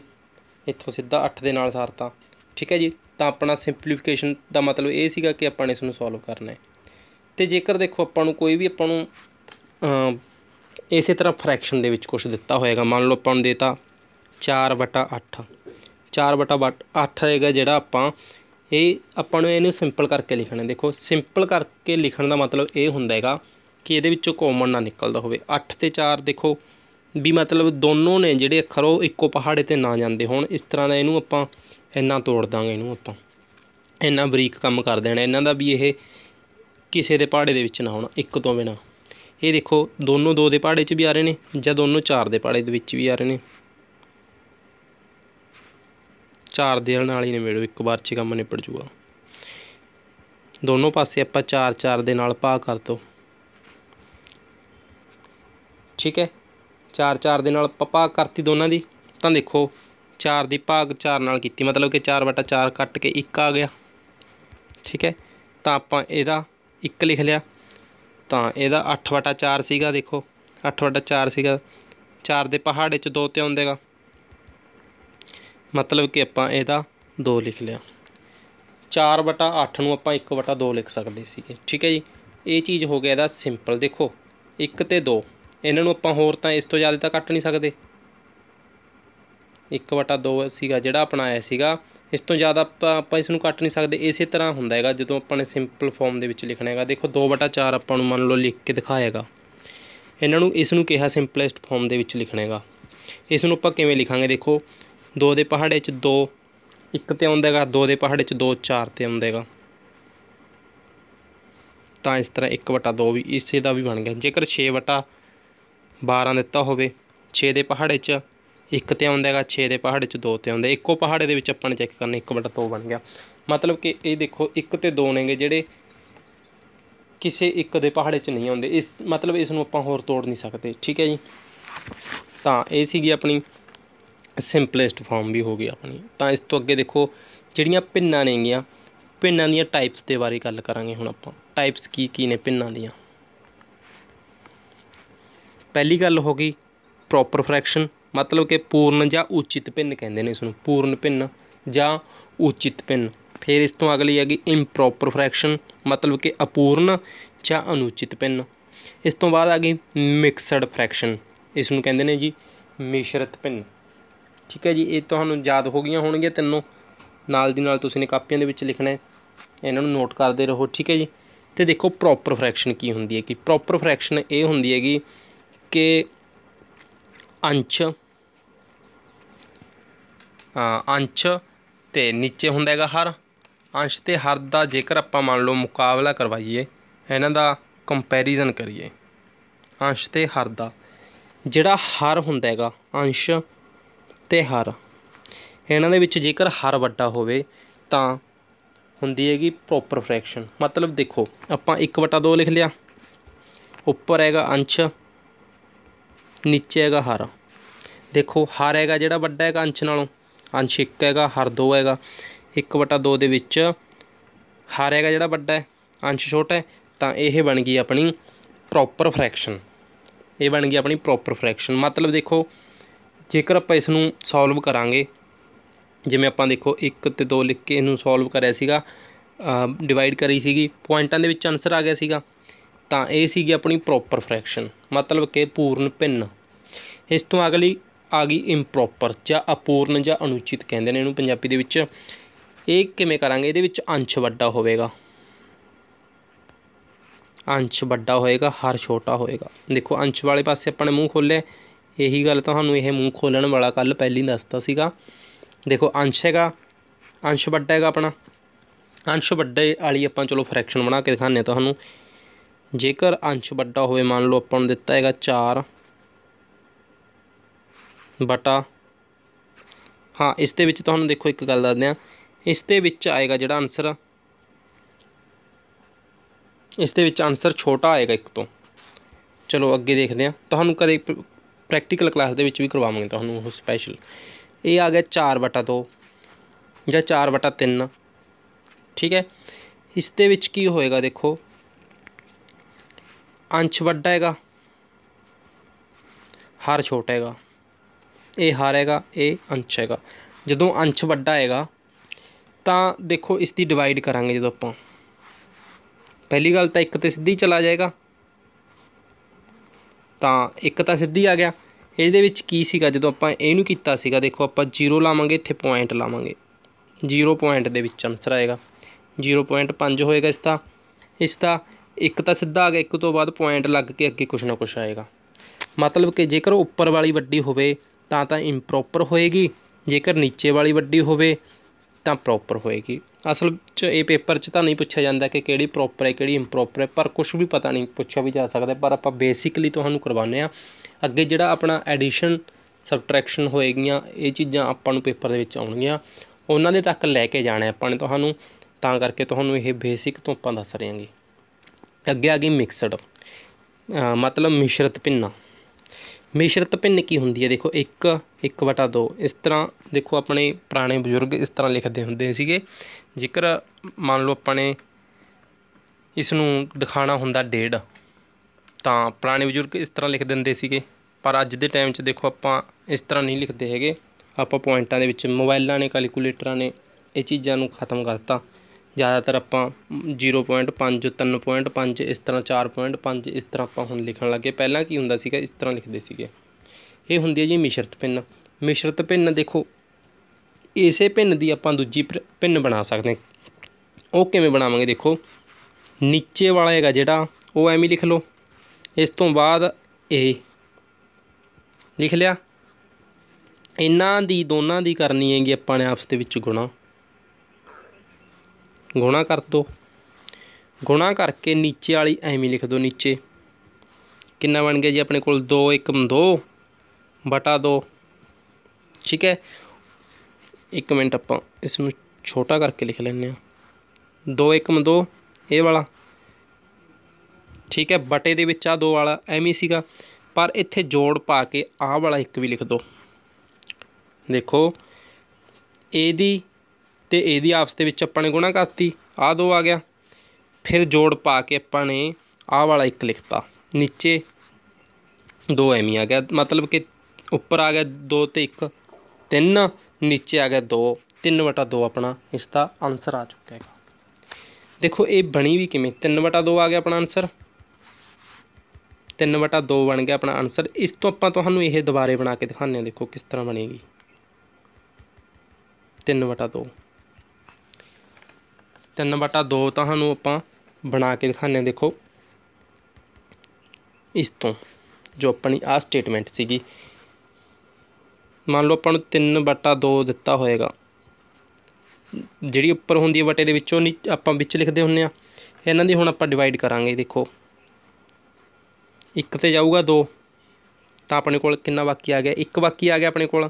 ਇੱਥੋਂ ਸਿੱਧਾ 8 ਦੇ ਨਾਲ ਸਾਰਤਾ ਠੀਕ ਹੈ ਜੀ ਤਾਂ ਆਪਣਾ ਸਿੰਪਲੀਫਿਕੇਸ਼ਨ ਦਾ ਮਤਲਬ ਇਹ ਸੀਗਾ ਕਿ ਆਪਾਂ ਨੇ ਇਸ ਨੂੰ ਸੋਲਵ ਕਰਨਾ ਹੈ ਤੇ ਜੇਕਰ ਦੇਖੋ ਆਪਾਂ ਨੂੰ ਕੋਈ ਵੀ ਆਪਾਂ ਨੂੰ ਇਸੇ ਤਰ੍ਹਾਂ ਫ੍ਰੈਕਸ਼ਨ ਦੇ ਵਿੱਚ ਕੁਝ ਦਿੱਤਾ ਹੋਏਗਾ ਮੰਨ ਲਓ ਆਪਾਂ ਨੂੰ ਦੇਤਾ 4 8 4/8 ਹੈਗਾ ਜਿਹੜਾ ਆਪਾਂ ਇਹ ਆਪਾਂ ਨੂੰ ਇਹਨੂੰ ਸਿੰਪਲ ਕਰਕੇ ਲਿਖਣਾ ਦੇਖੋ ਸਿੰਪਲ ਕਰਕੇ ਲਿਖਣ ਦਾ ਮਤਲਬ ਇਹ ਹੁੰਦਾ ਹੈਗਾ ਕਿ ਇਹਦੇ ਵਿੱਚੋਂ ਕਾਮਨ ਨਾ ਨਿਕਲਦਾ ਹੋਵੇ 8 ਤੇ 4 ਦੇਖੋ ਵੀ ਮਤਲਬ ਦੋਨੋਂ ਨੇ ਜਿਹੜੇ ਅੱਖਰ ਉਹ ਇੱਕੋ ਪਹਾੜੇ ਤੇ ਨਾ ਜਾਂਦੇ ਹੋਣ ਇਸ ਤਰ੍ਹਾਂ ਦਾ ਇਹਨੂੰ ਆਪਾਂ ਇੰਨਾ ਤੋੜ ਦਾਂਗੇ ਇਹਨੂੰ ਆਪਾਂ ਇੰਨਾ ਬਰੀਕ ਕੰਮ ਕਰ ਦੇਣਾ ਇਹਨਾਂ ਦਾ ਵੀ ਇਹ ਕਿਸੇ ਦੇ ਪਹਾੜੇ ਦੇ ਵਿੱਚ ਨਾ ਹੋਣਾ ਇੱਕ ਤੋਂ ਬਿਨਾ ਇਹ ਦੇਖੋ ਦੋਨੋਂ ਦੋ ਦੇ ਪਹਾੜੇ 'ਚ ਵੀ ਆ ਰਹੇ ਨੇ ਜਾਂ ਦੋਨੋਂ ਚਾਰ ਦੇ ਪਹਾੜੇ ਦੇ ਵਿੱਚ ਵੀ ਆ ਰਹੇ ਨੇ ਚਾਰ ਦੇ ਨਾਲ ਹੀ ਨਿਬੜੋ ਇੱਕ ਵਾਰ 'ਚ ਕੰਮ ਨਿਬੜ ਜੂਗਾ ਦੋਨੋਂ ਪਾਸੇ ਆਪਾਂ ਚਾਰ ਚਾਰ ਦੇ ਨਾਲ ਭਾਗ ਕਰ ਦੋ ਠੀਕ ਹੈ ਚਾਰ ਚਾਰ ਦੇ ਨਾਲ ਆਪਾਂ ਭਾਗ ਕਰਤੀ ਦੋਨਾਂ ਦੀ ਤਾਂ ਦੇਖੋ ਚਾਰ ਦੀ ਭਾਗ ਚਾਰ ਨਾਲ ਕੀਤੀ ਮਤਲਬ ਕਿ 4 ਵਟਾ 4 ਕੱਟ ਕੇ 1 ਆ ਗਿਆ ਠੀਕ ਹੈ ਤਾਂ ਆਪਾਂ ਇਹਦਾ 1 ਲਿਖ ਲਿਆ ਤਾਂ ਇਹਦਾ 8 ਵਟਾ 4 ਸੀਗਾ ਦੇਖੋ 8 ਵਟਾ 4 ਸੀਗਾ 4 ਦੇ ਪਹਾੜੇ 'ਚ 2 ਤੇ ਆਉਂਦੇਗਾ ਮਤਲਬ ਕਿ ਆਪਾਂ ਇਹਦਾ 2 ਲਿਖ ਲਿਆ 4 ਬਟਾ 8 ਨੂੰ ਆਪਾਂ 1 ਬਟਾ 2 ਲਿਖ ਸਕਦੇ ਸੀਗੇ ਠੀਕ ਹੈ ਜੀ ਇਹ ਚੀਜ਼ ਹੋ ਗਿਆ ਇਹਦਾ ਸਿੰਪਲ ਦੇਖੋ 1 ਤੇ 2 ਇਹਨਾਂ ਨੂੰ ਆਪਾਂ ਹੋਰ ਤਾਂ ਇਸ ਤੋਂ ਜ਼ਿਆਦਾ ਤਾਂ ਕੱਟ ਨਹੀਂ ਸਕਦੇ 1 ਬਟਾ 2 ਸੀਗਾ ਜਿਹੜਾ ਆਪਣਾ ਆਇਆ ਸੀਗਾ ਇਸ ਤੋਂ ਜ਼ਿਆਦਾ ਆਪਾਂ ਆਪਾਂ ਇਸ ਨੂੰ ਕੱਟ ਨਹੀਂ ਸਕਦੇ ਇਸੇ ਤਰ੍ਹਾਂ ਹੁੰਦਾ ਹੈਗਾ ਜਦੋਂ ਆਪਾਂ ਨੇ ਸਿੰਪਲ ਫਾਰਮ ਦੇ ਵਿੱਚ ਲਿਖਣਾ ਹੈਗਾ ਦੇਖੋ 2 ਬਟਾ 4 ਆਪਾਂ ਨੂੰ ਮੰਨ ਲਓ ਲਿਖ ਕੇ ਦਿਖਾਏਗਾ ਇਹਨਾਂ ਨੂੰ ਇਸ ਨੂੰ ਕਿਹਾ ਸਿੰਪਲੈਸਟ ਫਾਰਮ ਦੇ ਵਿੱਚ ਲਿਖਣਾ ਹੈਗਾ ਇਸ ਨੂੰ ਆਪਾਂ ਕਿਵੇਂ ਲਿਖਾਂਗੇ ਦੇਖੋ ਦੋ ਦੇ ਪਹਾੜੇ 'ਚ ਦੋ ਇੱਕ ਤੇ ਆਉਂਦਾ ਦੋ ਦੇ ਪਹਾੜੇ 'ਚ ਦੋ ਚਾਰ ਤੇ ਆਉਂਦਾ ਤਾਂ ਇਸ ਤਰ੍ਹਾਂ 1/2 ਵੀ ਇਸੇ ਦਾ ਵੀ ਬਣ ਗਿਆ ਜੇਕਰ 6/12 ਦਿੱਤਾ ਹੋਵੇ 6 ਦੇ ਪਹਾੜੇ 'ਚ 1 ਤੇ ਆਉਂਦਾ 6 ਦੇ ਪਹਾੜੇ 'ਚ 2 ਤੇ ਆਉਂਦਾ ਇੱਕੋ ਪਹਾੜੇ ਦੇ ਵਿੱਚ ਆਪਾਂ ਨੇ ਚੈੱਕ ਕਰਨਾ 1/2 ਬਣ ਗਿਆ ਮਤਲਬ ਕਿ ਇਹ ਦੇਖੋ 1 ਤੇ 2 ਨੇਗੇ ਜਿਹੜੇ ਕਿਸੇ ਇੱਕ ਦੇ ਪਹਾੜੇ 'ਚ ਨਹੀਂ ਆਉਂਦੇ ਇਸ ਮਤਲਬ ਇਸ ਨੂੰ ਆਪਾਂ ਹੋਰ ਤੋੜ ਨਹੀਂ ਸਕਦੇ ਠੀਕ ਹੈ ਜੀ ਤਾਂ ਇਹ ਸੀਗੀ ਆਪਣੀ ਸਿੰਪਲੈਸਟ ਫਾਰਮ ਵੀ ਹੋ ਗਈ ਆਪਣੀ ਤਾਂ ਇਸ ਤੋਂ ਅੱਗੇ ਦੇਖੋ ਜਿਹੜੀਆਂ ਪਿੰਨਾਂ ਨੇਗੀਆਂ ਪਿੰਨਾਂ ਦੀਆਂ ਟਾਈਪਸ ਦੇ ਬਾਰੇ ਗੱਲ ਕਰਾਂਗੇ ਹੁਣ ਆਪਾਂ ਟਾਈਪਸ ਕੀ ਕੀ ਨੇ ਪਿੰਨਾਂ ਦੀਆਂ ਪਹਿਲੀ ਗੱਲ ਹੋ ਗਈ ਪ੍ਰੋਪਰ ਫ੍ਰੈਕਸ਼ਨ ਮਤਲਬ ਕਿ ਪੂਰਨ ਜਾਂ ਉਚਿਤ ਪਿੰਨ ਕਹਿੰਦੇ ਨੇ ਇਸ ਨੂੰ ਪੂਰਨ ਪਿੰਨ ਜਾਂ ਉਚਿਤ ਪਿੰਨ ਫਿਰ ਇਸ ਤੋਂ ਅਗਲੀ ਹੈਗੀ ਇੰਪ੍ਰੋਪਰ ਫ੍ਰੈਕਸ਼ਨ ਮਤਲਬ ਕਿ ਅਪੂਰਨ ਜਾਂ ਅਨੁਚਿਤ ਪਿੰਨ ਇਸ ਤੋਂ ਬਾਅਦ ਆ ਗਈ ਮਿਕਸਡ ਫ੍ਰੈਕਸ਼ਨ ਇਸ ਨੂੰ ਕਹਿੰਦੇ ਨੇ ਜੀ ਮਿਸ਼ਰਤ ਪਿੰਨ ਠੀਕ ਹੈ ਜੀ ਇਹ ਤੁਹਾਨੂੰ ਯਾਦ ਹੋ ਗਈਆਂ ਹੋਣਗੀਆਂ ਤਿੰਨੋਂ ਨਾਲ ਦੀ ਨਾਲ ਤੁਸੀਂ ਨੇ ਕਾਪੀਆਂ ਦੇ ਵਿੱਚ ਲਿਖਣਾ ਹੈ ਇਹਨਾਂ ਨੂੰ ਨੋਟ ਕਰਦੇ ਰਹੋ ਠੀਕ ਹੈ ਜੀ ਤੇ ਦੇਖੋ ਪ੍ਰੋਪਰ ਫ੍ਰੈਕਸ਼ਨ ਕੀ ਹੁੰਦੀ ਹੈ ਕਿ ਪ੍ਰੋਪਰ ਫ੍ਰੈਕਸ਼ਨ ਇਹ ਹੁੰਦੀ ਹੈਗੀ ਕਿ ਅੰਸ਼ ਅੰਸ਼ ਤੇ ਨੀਚੇ ਹੁੰਦਾ ਹੈਗਾ ਹਰ ਅੰਸ਼ ਤੇ ਹਰ ਦਾ ਜੇਕਰ ਆਪਾਂ ਮੰਨ ਲਓ ਮੁਕਾਬਲਾ ਕਰਵਾਈਏ ਇਹਨਾਂ ਦਾ ਕੰਪੈਰੀਜ਼ਨ ਕਰੀਏ ਅੰਸ਼ ਤੇ ਹਰ ਦਾ ਜਿਹੜਾ ਹਰ ਹੁੰਦਾ ਹੈਗਾ ਅੰਸ਼ ਤੇ ਹਰ ਇਹਨਾਂ ਦੇ ਵਿੱਚ ਜੇਕਰ ਹਰ ਵੱਡਾ ਹੋਵੇ ਤਾਂ ਹੁੰਦੀ ਹੈਗੀ ਪ੍ਰੋਪਰ ਫ੍ਰੈਕਸ਼ਨ ਮਤਲਬ ਦੇਖੋ ਆਪਾਂ 1/2 ਲਿਖ ਲਿਆ ਉੱਪਰ ਹੈਗਾ ਅੰਸ਼ ਨੀਚੇ ਹੈਗਾ ਹਰ ਦੇਖੋ ਹਰ ਹੈਗਾ ਜਿਹੜਾ ਵੱਡਾ ਹੈਗਾ ਅੰਸ਼ ਨਾਲੋਂ ਅੰਸ਼ 1 ਹੈਗਾ ਹਰ 2 ਹੈਗਾ 1/2 ਦੇ ਵਿੱਚ ਹਰ ਹੈਗਾ ਜਿਹੜਾ ਵੱਡਾ ਹੈ ਅੰਸ਼ ਛੋਟਾ ਹੈ ਤਾਂ ਇਹ ਬਣ ਗਈ ਆਪਣੀ ਪ੍ਰੋਪਰ ਫ੍ਰੈਕਸ਼ਨ ਇਹ ਬਣ ਗਈ ਆਪਣੀ ਪ੍ਰੋਪਰ ਫ੍ਰੈਕਸ਼ਨ ਮਤਲਬ ਦੇਖੋ ਜੇਕਰ ਆਪਾਂ ਇਸ ਨੂੰ ਸੋਲਵ ਕਰਾਂਗੇ ਜਿਵੇਂ ਆਪਾਂ ਦੇਖੋ 1 ਤੇ 2 ਲਿਖ ਕੇ ਇਹਨੂੰ ਸੋਲਵ ਕਰਿਆ ਸੀਗਾ ਡਿਵਾਈਡ ਕਰੀ ਸੀਗੀ ਪੁਆਇੰਟਾਂ ਦੇ ਵਿੱਚ ਆਨਸਰ ਆ ਗਿਆ ਸੀਗਾ ਤਾਂ ਇਹ ਸੀਗੀ ਆਪਣੀ ਪ੍ਰੋਪਰ ਫ੍ਰੈਕਸ਼ਨ ਮਤਲਬ ਕਿ ਪੂਰਨ ਭਿੰਨ ਇਸ ਤੋਂ ਅਗਲੀ ਆ ਗਈ ਇੰਪ੍ਰੋਪਰ ਜਾਂ ਅਪੂਰਨ ਜਾਂ ਅਨੁਚਿਤ ਕਹਿੰਦੇ ਨੇ ਇਹਨੂੰ ਪੰਜਾਬੀ ਦੇ ਵਿੱਚ ਇਹ ਕਿਵੇਂ ਕਰਾਂਗੇ ਇਹਦੇ ਵਿੱਚ ਅੰਸ਼ ਵੱਡਾ ਹੋਵੇਗਾ ਅੰਸ਼ ਵੱਡਾ ਹੋਏਗਾ ਹਰ ਛੋਟਾ ਹੋਏਗਾ ਦੇਖੋ ਅੰਸ਼ ਵਾਲੇ ਪਾਸੇ ਆਪਾਂ ਨੇ ਮੂੰਹ ਖੋਲੇ ਇਹੀ ਗੱਲ ਤੁਹਾਨੂੰ ਇਹ ਮੂੰਹ ਖੋਲਣ ਵਾਲਾ ਕੱਲ ਪਹਿਲੀ ਦੱਸਤਾ ਸੀਗਾ ਦੇਖੋ ਅੰਸ਼ ਹੈਗਾ ਅੰਸ਼ ਵੱਡਾ ਹੈਗਾ ਆਪਣਾ ਅੰਸ਼ ਵੱਡੇ ਵਾਲੀ ਆਪਾਂ ਚਲੋ ਫ੍ਰੈਕਸ਼ਨ ਬਣਾ ਕੇ ਦਿਖਾਣੇ ਤੁਹਾਨੂੰ ਜੇਕਰ ਅੰਸ਼ ਵੱਡਾ ਹੋਵੇ ਮੰਨ ਲਓ ਆਪਾਂ ਨੂੰ ਦਿੱਤਾ ਹੈਗਾ 4 ਬਟਾ ਹਾਂ ਇਸ ਦੇ ਵਿੱਚ ਤੁਹਾਨੂੰ ਦੇਖੋ ਇੱਕ ਗੱਲ ਦੱਸਦੇ ਆ ਇਸ ਦੇ ਵਿੱਚ ਆਏਗਾ ਜਿਹੜਾ ਆਨਸਰ ਇਸ ਦੇ ਵਿੱਚ ਆਨਸਰ ਛੋਟਾ ਆਏਗਾ ਇੱਕ ਤੋਂ ਚਲੋ ਅੱਗੇ ਦੇਖਦੇ ਆ ਤੁਹਾਨੂੰ ਕਦੇ ਪ੍ਰੈਕਟੀਕਲ ਕਲਾਸ ਦੇ ਵਿੱਚ ਵੀ ਕਰਵਾਵਾਂਗੇ ਤੁਹਾਨੂੰ ਉਹ ਸਪੈਸ਼ਲ ਇਹ ਆ ਗਿਆ 4/2 ਜਾਂ 4/3 ਠੀਕ ਹੈ ਇਸ ਦੇ ਵਿੱਚ ਕੀ ਹੋਏਗਾ ਦੇਖੋ ਅੰਸ਼ ਵੱਡਾ ਹੈਗਾ ਹਰ ਛੋਟਾ ਹੈਗਾ ਇਹ ਹਰ ਹੈਗਾ ਇਹ ਅੰਸ਼ ਹੈਗਾ ਜਦੋਂ ਅੰਸ਼ ਵੱਡਾ ਹੈਗਾ ਤਾਂ ਦੇਖੋ ਇਸ ਦੀ ਡਿਵਾਈਡ ਕਰਾਂਗੇ ਜਦੋਂ ਆਪਾਂ ਪਹਿਲੀ ਗੱਲ ਤਾਂ ਇੱਕ ਤੇ ਸਿੱਧੀ ਚਲਾ ਜਾਏਗਾ ਤਾਂ ਇੱਕ ਤਾਂ ਸਿੱਧੀ ਆ ਗਿਆ ਇਹਦੇ ਵਿੱਚ ਕੀ ਸੀਗਾ ਜਦੋਂ ਆਪਾਂ ਇਹਨੂੰ ਕੀਤਾ ਸੀਗਾ ਦੇਖੋ ਆਪਾਂ 0 ਲਾਵਾਂਗੇ ਇੱਥੇ ਪੁਆਇੰਟ ਲਾਵਾਂਗੇ 0 ਪੁਆਇੰਟ ਦੇ ਵਿੱਚ ਆਨਸਰ ਆਏਗਾ 0.5 ਹੋਏਗਾ ਇਸ ਦਾ ਇਸ ਦਾ ਇੱਕ ਤਾਂ ਸਿੱਧਾ ਆ ਗਿਆ ਇੱਕ ਤੋਂ ਬਾਅਦ ਪੁਆਇੰਟ ਲੱਗ ਕੇ ਅੱਗੇ ਕੁਝ ਨਾ ਕੁਝ ਆਏਗਾ ਮਤਲਬ ਕਿ ਜੇਕਰ ਉੱਪਰ ਵਾਲੀ ਵੱਡੀ ਹੋਵੇ ਤਾਂ ਤਾਂ ਇੰਪਰੋਪਰ ਹੋਏਗੀ ਜੇਕਰ ਨੀਚੇ ਵਾਲੀ ਵੱਡੀ ਹੋਵੇ ਤਾਂ ਪ੍ਰੋਪਰ ਹੋਏਗੀ ਅਸਲ ਵਿੱਚ ਇਹ ਪੇਪਰ 'ਚ ਤਾਂ ਨਹੀਂ ਪੁੱਛਿਆ ਜਾਂਦਾ ਕਿ ਕਿਹੜੀ ਪ੍ਰੋਪਰ ਹੈ ਕਿਹੜੀ ਇੰਪਰੋਪਰ ਹੈ ਪਰ ਕੁਝ ਵੀ ਪਤਾ ਨਹੀਂ ਪੁੱਛਿਆ ਵੀ ਜਾ ਸਕਦਾ ਪਰ ਆਪਾਂ ਬੇਸਿਕਲੀ ਤੁਹਾਨੂੰ ਕਰਵਾਉਂਦੇ ਆ ਅੱਗੇ ਜਿਹੜਾ ਆਪਣਾ ਐਡੀਸ਼ਨ ਸਬਟਰੈਕਸ਼ਨ ਹੋਏਗੀਆਂ ਇਹ ਚੀਜ਼ਾਂ ਆਪਾਂ ਨੂੰ ਪੇਪਰ ਦੇ ਵਿੱਚ ਆਉਣਗੀਆਂ ਉਹਨਾਂ ਦੇ ਤੱਕ ਲੈ ਕੇ ਜਾਣਾ ਆਪਾਂ ਨੇ ਤੁਹਾਨੂੰ ਤਾਂ ਕਰਕੇ ਤੁਹਾਨੂੰ ਇਹ ਬੇਸਿਕ ਤੋਂ ਆਪਾਂ ਦੱਸ ਰਹੇ ਹਾਂਗੇ ਅੱਗੇ ਆ ਗਈ ਮਿਕਸਡ ਮਤਲਬ ਮਿਸ਼ਰਤ ਪਿੰਨਾ ਮਿਸ਼ਰਤ ਭਿੰਨ ਕੀ ਹੁੰਦੀ ਹੈ ਦੇਖੋ 1 1/2 ਇਸ ਤਰ੍ਹਾਂ ਦੇਖੋ ਆਪਣੇ ਪੁਰਾਣੇ ਬਜ਼ੁਰਗ ਇਸ ਤਰ੍ਹਾਂ ਲਿਖਦੇ ਹੁੰਦੇ ਸੀਗੇ ਜੇਕਰ ਮੰਨ ਲਓ ਆਪਾਂ ਨੇ ਇਸ ਨੂੰ ਦਿਖਾਣਾ ਹੁੰਦਾ ਡੇਢ ਤਾਂ ਪੁਰਾਣੇ ਬਜ਼ੁਰਗ ਇਸ ਤਰ੍ਹਾਂ ਲਿਖ ਦਿੰਦੇ ਸੀਗੇ ਪਰ ਅੱਜ ਦੇ ਟਾਈਮ 'ਚ ਦੇਖੋ ਆਪਾਂ ਇਸ ਤਰ੍ਹਾਂ ਨਹੀਂ ਲਿਖਦੇ ਹੈਗੇ ਆਪਾਂ ਪੁਆਇੰਟਾਂ ਦੇ ਵਿੱਚ ਮੋਬਾਈਲਾਂ ਨੇ ਕੈਲਕੂਲੇਟਰਾਂ ਨੇ ਇਹ ਚੀਜ਼ਾਂ ਨੂੰ ਖਤਮ ਕਰਤਾ ਜ਼ਿਆਦਾਤਰ ਆਪਾਂ 0.5 3.5 ਇਸ ਤਰ੍ਹਾਂ 4.5 ਇਸ ਤਰ੍ਹਾਂ ਆਪਾਂ ਹੁਣ ਲਿਖਣ ਲੱਗੇ ਪਹਿਲਾਂ ਕੀ ਹੁੰਦਾ ਸੀਗਾ ਇਸ ਤਰ੍ਹਾਂ ਲਿਖਦੇ ਸੀਗੇ ਇਹ ਹੁੰਦੀ ਹੈ ਜੀ ਮਿਸ਼ਰਤ ਭਿੰਨ ਮਿਸ਼ਰਤ ਭਿੰਨ ਦੇਖੋ ਇਸੇ ਭਿੰਨ ਦੀ ਆਪਾਂ ਦੂਜੀ ਭਿੰਨ ਬਣਾ ਸਕਦੇ ਉਹ ਕਿਵੇਂ ਬਣਾਵਾਂਗੇ ਦੇਖੋ ਨੀਚੇ ਵਾਲਾ ਹੈਗਾ ਜਿਹੜਾ ਉਹ ਐਵੇਂ ਲਿਖ ਲਓ ਇਸ ਤੋਂ ਬਾਅਦ ਇਹ ਲਿਖ ਲਿਆ ਇਹਨਾਂ ਦੀ ਦੋਨਾਂ ਦੀ ਕਰਨੀ ਹੈਗੀ ਆਪਾਂ ਨੇ ਆਪਸ ਦੇ ਵਿੱਚ ਗੁਣਾ ਗੁਣਾ ਕਰ ਦੋ ਗੁਣਾ ਕਰਕੇ ਨੀਚੇ ਵਾਲੀ ਐਵੇਂ ਲਿਖ ਦੋ ਨੀਚੇ ਕਿੰਨਾ ਬਣ ਗਿਆ ਜੀ ਆਪਣੇ ਕੋਲ 2 1 2 ਬਟਾ 2 ਠੀਕ ਹੈ ਇੱਕ ਮਿੰਟ ਆਪਾਂ ਇਸ ਨੂੰ ਛੋਟਾ ਕਰਕੇ ਲਿਖ ਲੈਂਦੇ ਆ 2 1 2 ਇਹ ਵਾਲਾ ਠੀਕ ਹੈ ਬਟੇ ਦੇ ਵਿੱਚ ਆ 2 ਵਾਲਾ ਐਵੇਂ ਸੀਗਾ ਪਰ ਇੱਥੇ ਜੋੜ ਪਾ ਕੇ ਆਹ ਵਾਲਾ ਇੱਕ ਵੀ ਲਿਖ ਦੋ ਦੇਖੋ ਇਹਦੀ ਤੇ ਇਹਦੀ ਆਪਸ ਦੇ ਵਿੱਚ ਆਪਾਂ ਨੇ ਗੁਣਾ ਕਰਤੀ ਆ ਦੋ ਆ ਗਿਆ ਫਿਰ ਜੋੜ ਪਾ ਕੇ ਆਪਾਂ ਨੇ ਆ ਵਾਲਾ ਇੱਕ ਲਿਖਤਾ ਨੀਚੇ ਦੋ ਐਵੇਂ ਆ ਗਿਆ ਮਤਲਬ ਕਿ ਉੱਪਰ ਆ ਗਿਆ 2 ਤੇ 1 3 ਨੀਚੇ ਆ ਗਿਆ 2 3 ਵਟਾ 2 ਆਪਣਾ ਇਸ ਦਾ ਆਨਸਰ ਆ ਚੁੱਕਾ ਹੈ ਦੇਖੋ ਇਹ ਬਣੀ ਵੀ ਕਿਵੇਂ 3 ਵਟਾ 2 ਆ ਗਿਆ ਆਪਣਾ ਆਨਸਰ 3 ਵਟਾ 2 ਬਣ ਗਿਆ ਆਪਣਾ ਆਨਸਰ ਇਸ ਤੋਂ ਆਪਾਂ ਤੁਹਾਨੂੰ ਇਹ ਦੁਬਾਰੇ ਬਣਾ ਕੇ ਦਿਖਾਉਂਦੇ ਹਾਂ ਦੇਖੋ ਕਿਸ ਤਰ੍ਹਾਂ ਬਣੇਗੀ 3 ਵਟਾ 2 3/2 ਤੁਹਾਨੂੰ ਆਪਾਂ ਬਣਾ ਕੇ ਦਿਖਾਉਂਦੇ ਹਾਂ ਦੇਖੋ ਇਸ ਤੋਂ ਜੋ ਆਪਣੀ ਆ ਸਟੇਟਮੈਂਟ ਸੀਗੀ ਮੰਨ ਲਓ ਆਪਾਂ ਨੂੰ 3/2 ਦਿੱਤਾ ਹੋਏਗਾ ਜਿਹੜੀ ਉੱਪਰ ਹੁੰਦੀ ਹੈ ਬਟੇ ਦੇ ਵਿੱਚੋਂ ਆਪਾਂ ਵਿੱਚ ਲਿਖਦੇ ਹੁੰਨੇ ਆ ਇਹਨਾਂ ਦੀ ਹੁਣ ਆਪਾਂ ਡਿਵਾਈਡ ਕਰਾਂਗੇ ਦੇਖੋ ਇੱਕ ਤੇ ਜਾਊਗਾ 2 ਤਾਂ ਆਪਣੇ ਕੋਲ ਕਿੰਨਾ ਬਾਕੀ ਆ ਗਿਆ ਇੱਕ ਬਾਕੀ ਆ ਗਿਆ ਆਪਣੇ ਕੋਲ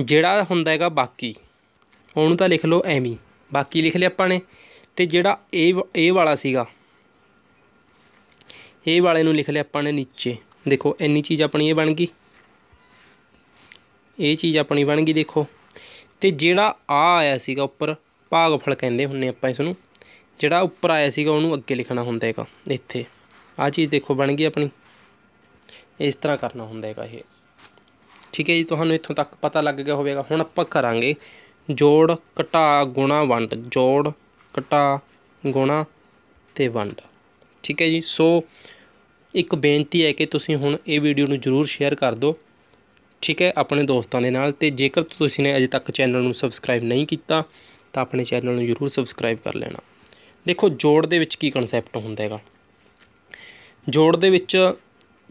ਜਿਹੜਾ ਹੁੰਦਾ ਹੈਗਾ ਬਾਕੀ ਉਹਨੂੰ ਤਾਂ ਲਿਖ ਲਓ ਐਵੇਂ ਬਾਕੀ ਲਿਖ ਲਿਆ ਆਪਾਂ ਨੇ ਤੇ ਜਿਹੜਾ A ਇਹ ਵਾਲਾ ਸੀਗਾ ਇਹ ਵਾਲੇ ਨੂੰ ਲਿਖ ਲਿਆ ਆਪਾਂ ਨੇ ਨੀਚੇ ਦੇਖੋ ਇੰਨੀ ਚੀਜ਼ ਆਪਣੀ ਇਹ ਬਣ ਗਈ ਇਹ ਚੀਜ਼ ਆਪਣੀ ਬਣ ਗਈ ਦੇਖੋ ਤੇ ਜਿਹੜਾ ਆ ਆਇਆ ਸੀਗਾ ਉੱਪਰ ਭਾਗਫਲ ਕਹਿੰਦੇ ਹੁੰਨੇ ਆਪਾਂ ਇਸ ਨੂੰ ਜਿਹੜਾ ਉੱਪਰ ਆਇਆ ਸੀਗਾ ਉਹਨੂੰ ਅੱਗੇ ਲਿਖਣਾ ਹੁੰਦਾ ਹੈਗਾ ਇੱਥੇ ਆ ਚੀਜ਼ ਦੇਖੋ ਬਣ ਗਈ ਆਪਣੀ ਇਸ ਤਰ੍ਹਾਂ ਕਰਨਾ ਹੁੰਦਾ ਹੈਗਾ ਇਹ ਠੀਕ ਹੈ ਜੀ ਤੁਹਾਨੂੰ ਇੱਥੋਂ ਤੱਕ ਪਤਾ ਲੱਗ ਗਿਆ ਹੋਵੇਗਾ ਹੁਣ ਆਪਾਂ ਕਰਾਂਗੇ ਜੋੜ ਘਟਾ ਗੁਣਾ ਵੰਡ ਜੋੜ ਘਟਾ ਗੁਣਾ ਤੇ ਵੰਡ ਠੀਕ ਹੈ ਜੀ ਸੋ ਇੱਕ ਬੇਨਤੀ ਹੈ ਕਿ ਤੁਸੀਂ ਹੁਣ ਇਹ ਵੀਡੀਓ ਨੂੰ ਜ਼ਰੂਰ ਸ਼ੇਅਰ ਕਰ ਦਿਓ ਠੀਕ ਹੈ ਆਪਣੇ ਦੋਸਤਾਂ ਦੇ ਨਾਲ ਤੇ ਜੇਕਰ ਤੁਸੀਂ ਨੇ ਅਜੇ ਤੱਕ ਚੈਨਲ ਨੂੰ ਸਬਸਕ੍ਰਾਈਬ ਨਹੀਂ ਕੀਤਾ ਤਾਂ ਆਪਣੇ ਚੈਨਲ ਨੂੰ ਜ਼ਰੂਰ ਸਬਸਕ੍ਰਾਈਬ ਕਰ ਲੈਣਾ ਦੇਖੋ ਜੋੜ ਦੇ ਵਿੱਚ ਕੀ ਕਨਸੈਪਟ ਹੁੰਦਾ ਹੈਗਾ ਜੋੜ ਦੇ ਵਿੱਚ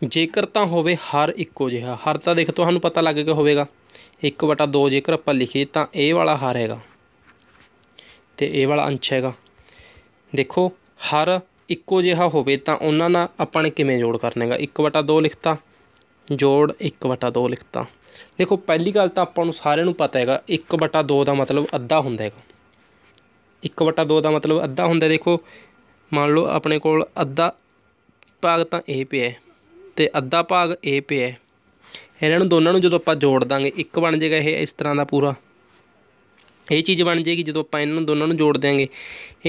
ਜੇਕਰ ਤਾਂ ਹੋਵੇ ਹਰ ਇੱਕੋ ਜਿਹਾ ਹਰ ਤਾਂ ਦੇਖ ਤੁਹਾਨੂੰ ਪਤਾ ਲੱਗ ਗਿਆ ਹੋਵੇਗਾ 1/2 ਜੇਕਰ ਆਪਾਂ ਲਿਖੀਏ ਤਾਂ ਇਹ ਵਾਲਾ ਹਰ ਹੈਗਾ ਤੇ ਇਹ ਵਾਲਾ ਅੰਸ਼ ਹੈਗਾ ਦੇਖੋ ਹਰ ਇੱਕੋ ਜਿਹਾ ਹੋਵੇ ਤਾਂ ਉਹਨਾਂ ਨਾਲ ਆਪਾਂ ਨੇ ਕਿਵੇਂ ਜੋੜ ਕਰਨੇਗਾ 1/2 ਲਿਖਤਾ ਜੋੜ 1/2 ਲਿਖਤਾ ਦੇਖੋ ਪਹਿਲੀ ਗੱਲ ਤਾਂ ਆਪਾਂ ਨੂੰ ਸਾਰਿਆਂ ਨੂੰ ਪਤਾ ਹੈਗਾ 1/2 ਦਾ ਮਤਲਬ ਅੱਧਾ ਹੁੰਦਾ ਹੈਗਾ 1/2 ਦਾ ਮਤਲਬ ਅੱਧਾ ਹੁੰਦਾ ਦੇਖੋ ਮੰਨ ਲਓ ਆਪਣੇ ਕੋਲ ਅੱਧਾ ਭਾਗ ਤਾਂ ਇਹ ਪਿਆ ਤੇ ਅੱਧਾ ਭਾਗ ਇਹ ਪਿਆ ਇਹਨਾਂ ਨੂੰ ਦੋਨਾਂ ਨੂੰ ਜਦੋਂ ਆਪਾਂ ਜੋੜ ਦਾਂਗੇ ਇੱਕ ਬਣ ਜਾਏਗਾ ਇਹ ਇਸ ਤਰ੍ਹਾਂ ਦਾ ਪੂਰਾ ਇਹ ਚੀਜ਼ ਬਣ ਜਾਏਗੀ ਜਦੋਂ ਆਪਾਂ ਇਹਨਾਂ ਨੂੰ ਦੋਨਾਂ ਨੂੰ ਜੋੜ ਦਿਆਂਗੇ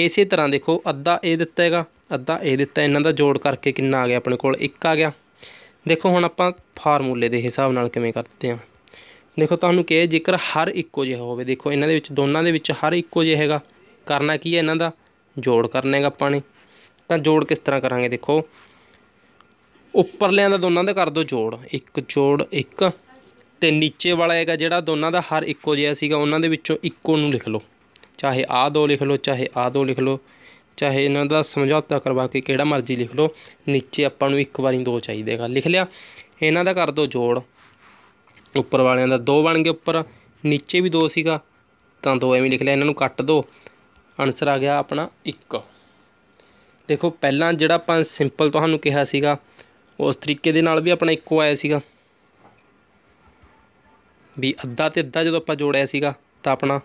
ਇਸੇ ਤਰ੍ਹਾਂ ਦੇਖੋ ਅੱਧਾ ਇਹ ਦਿੱਤਾ ਹੈਗਾ ਅੱਧਾ ਇਹ ਦਿੱਤਾ ਇਹਨਾਂ ਦਾ ਜੋੜ ਕਰਕੇ ਕਿੰਨਾ ਆ ਗਿਆ ਆਪਣੇ ਕੋਲ 1 ਆ ਗਿਆ ਦੇਖੋ ਹੁਣ ਆਪਾਂ ਫਾਰਮੂਲੇ ਦੇ ਹਿਸਾਬ ਨਾਲ ਕਿਵੇਂ ਕਰਦੇ ਹਾਂ ਦੇਖੋ ਤੁਹਾਨੂੰ ਕਿਹਾ ਜੇਕਰ ਹਰ ਇੱਕੋ ਜਿਹਾ ਹੋਵੇ ਦੇਖੋ ਇਹਨਾਂ ਦੇ ਵਿੱਚ ਦੋਨਾਂ ਦੇ ਵਿੱਚ ਹਰ ਇੱਕੋ ਜਿਹਾ ਹੈਗਾ ਕਰਨਾ ਕੀ ਹੈ ਇਹਨਾਂ ਦਾ ਜੋੜ ਕਰਨਾ ਹੈਗਾ ਆਪਾਂ ਨੇ ਤਾਂ ਜੋੜ ਕਿਸ ਤਰ੍ਹਾਂ ਕਰਾਂਗੇ ਦੇਖੋ ਉੱਪਰਲਿਆਂ ਦਾ ਦੋਨਾਂ ਦਾ ਕਰ ਦੋ ਜੋੜ ਇੱਕ ਜੋੜ ਇੱਕ ਤੇ ਨੀਚੇ ਵਾਲਾ ਹੈਗਾ ਜਿਹੜਾ ਦੋਨਾਂ ਦਾ ਹਰ ਇੱਕੋ ਜਿਹਾ ਸੀਗਾ ਉਹਨਾਂ ਦੇ ਵਿੱਚੋਂ ਇੱਕੋ ਨੂੰ ਲਿਖ ਲਓ ਚਾਹੇ ਆ ਦੋ ਲਿਖ ਲਓ ਚਾਹੇ ਆ ਦੋ ਲਿਖ ਲਓ ਚਾਹੇ ਇਹਨਾਂ ਦਾ ਸਮਝੌਤਾ ਕਰਵਾ ਕੇ ਕਿਹੜਾ ਮਰਜ਼ੀ ਲਿਖ ਲਓ ਨੀਚੇ ਆਪਾਂ ਨੂੰ ਇੱਕ ਵਾਰੀ ਦੋ ਚਾਹੀਦੇਗਾ ਲਿਖ ਲਿਆ ਇਹਨਾਂ ਦਾ ਕਰ ਦੋ ਜੋੜ ਉੱਪਰ ਵਾਲਿਆਂ ਦਾ ਦੋ ਬਣ ਗਏ ਉੱਪਰ ਨੀਚੇ ਵੀ ਦੋ ਸੀਗਾ ਤਾਂ ਦੋ ਐਵੇਂ ਲਿਖ ਲਿਆ ਇਹਨਾਂ ਨੂੰ ਕੱਟ ਦੋ ਆਨਸਰ ਆ ਗਿਆ ਆਪਣਾ 1 ਦੇਖੋ ਪਹਿਲਾਂ ਜਿਹੜਾ ਆਪਾਂ ਸਿੰਪਲ ਤੁਹਾਨੂੰ ਕਿਹਾ ਸੀਗਾ ਉਸ ਤਰੀਕੇ ਦੇ ਨਾਲ ਵੀ ਆਪਣਾ ਇੱਕੋ ਆਇਆ ਸੀਗਾ ਵੀ ਅੱਧਾ ਤੇ ਅੱਧਾ ਜਦੋਂ ਆਪਾਂ ਜੋੜਿਆ ਸੀਗਾ ਤਾਂ ਆਪਣਾ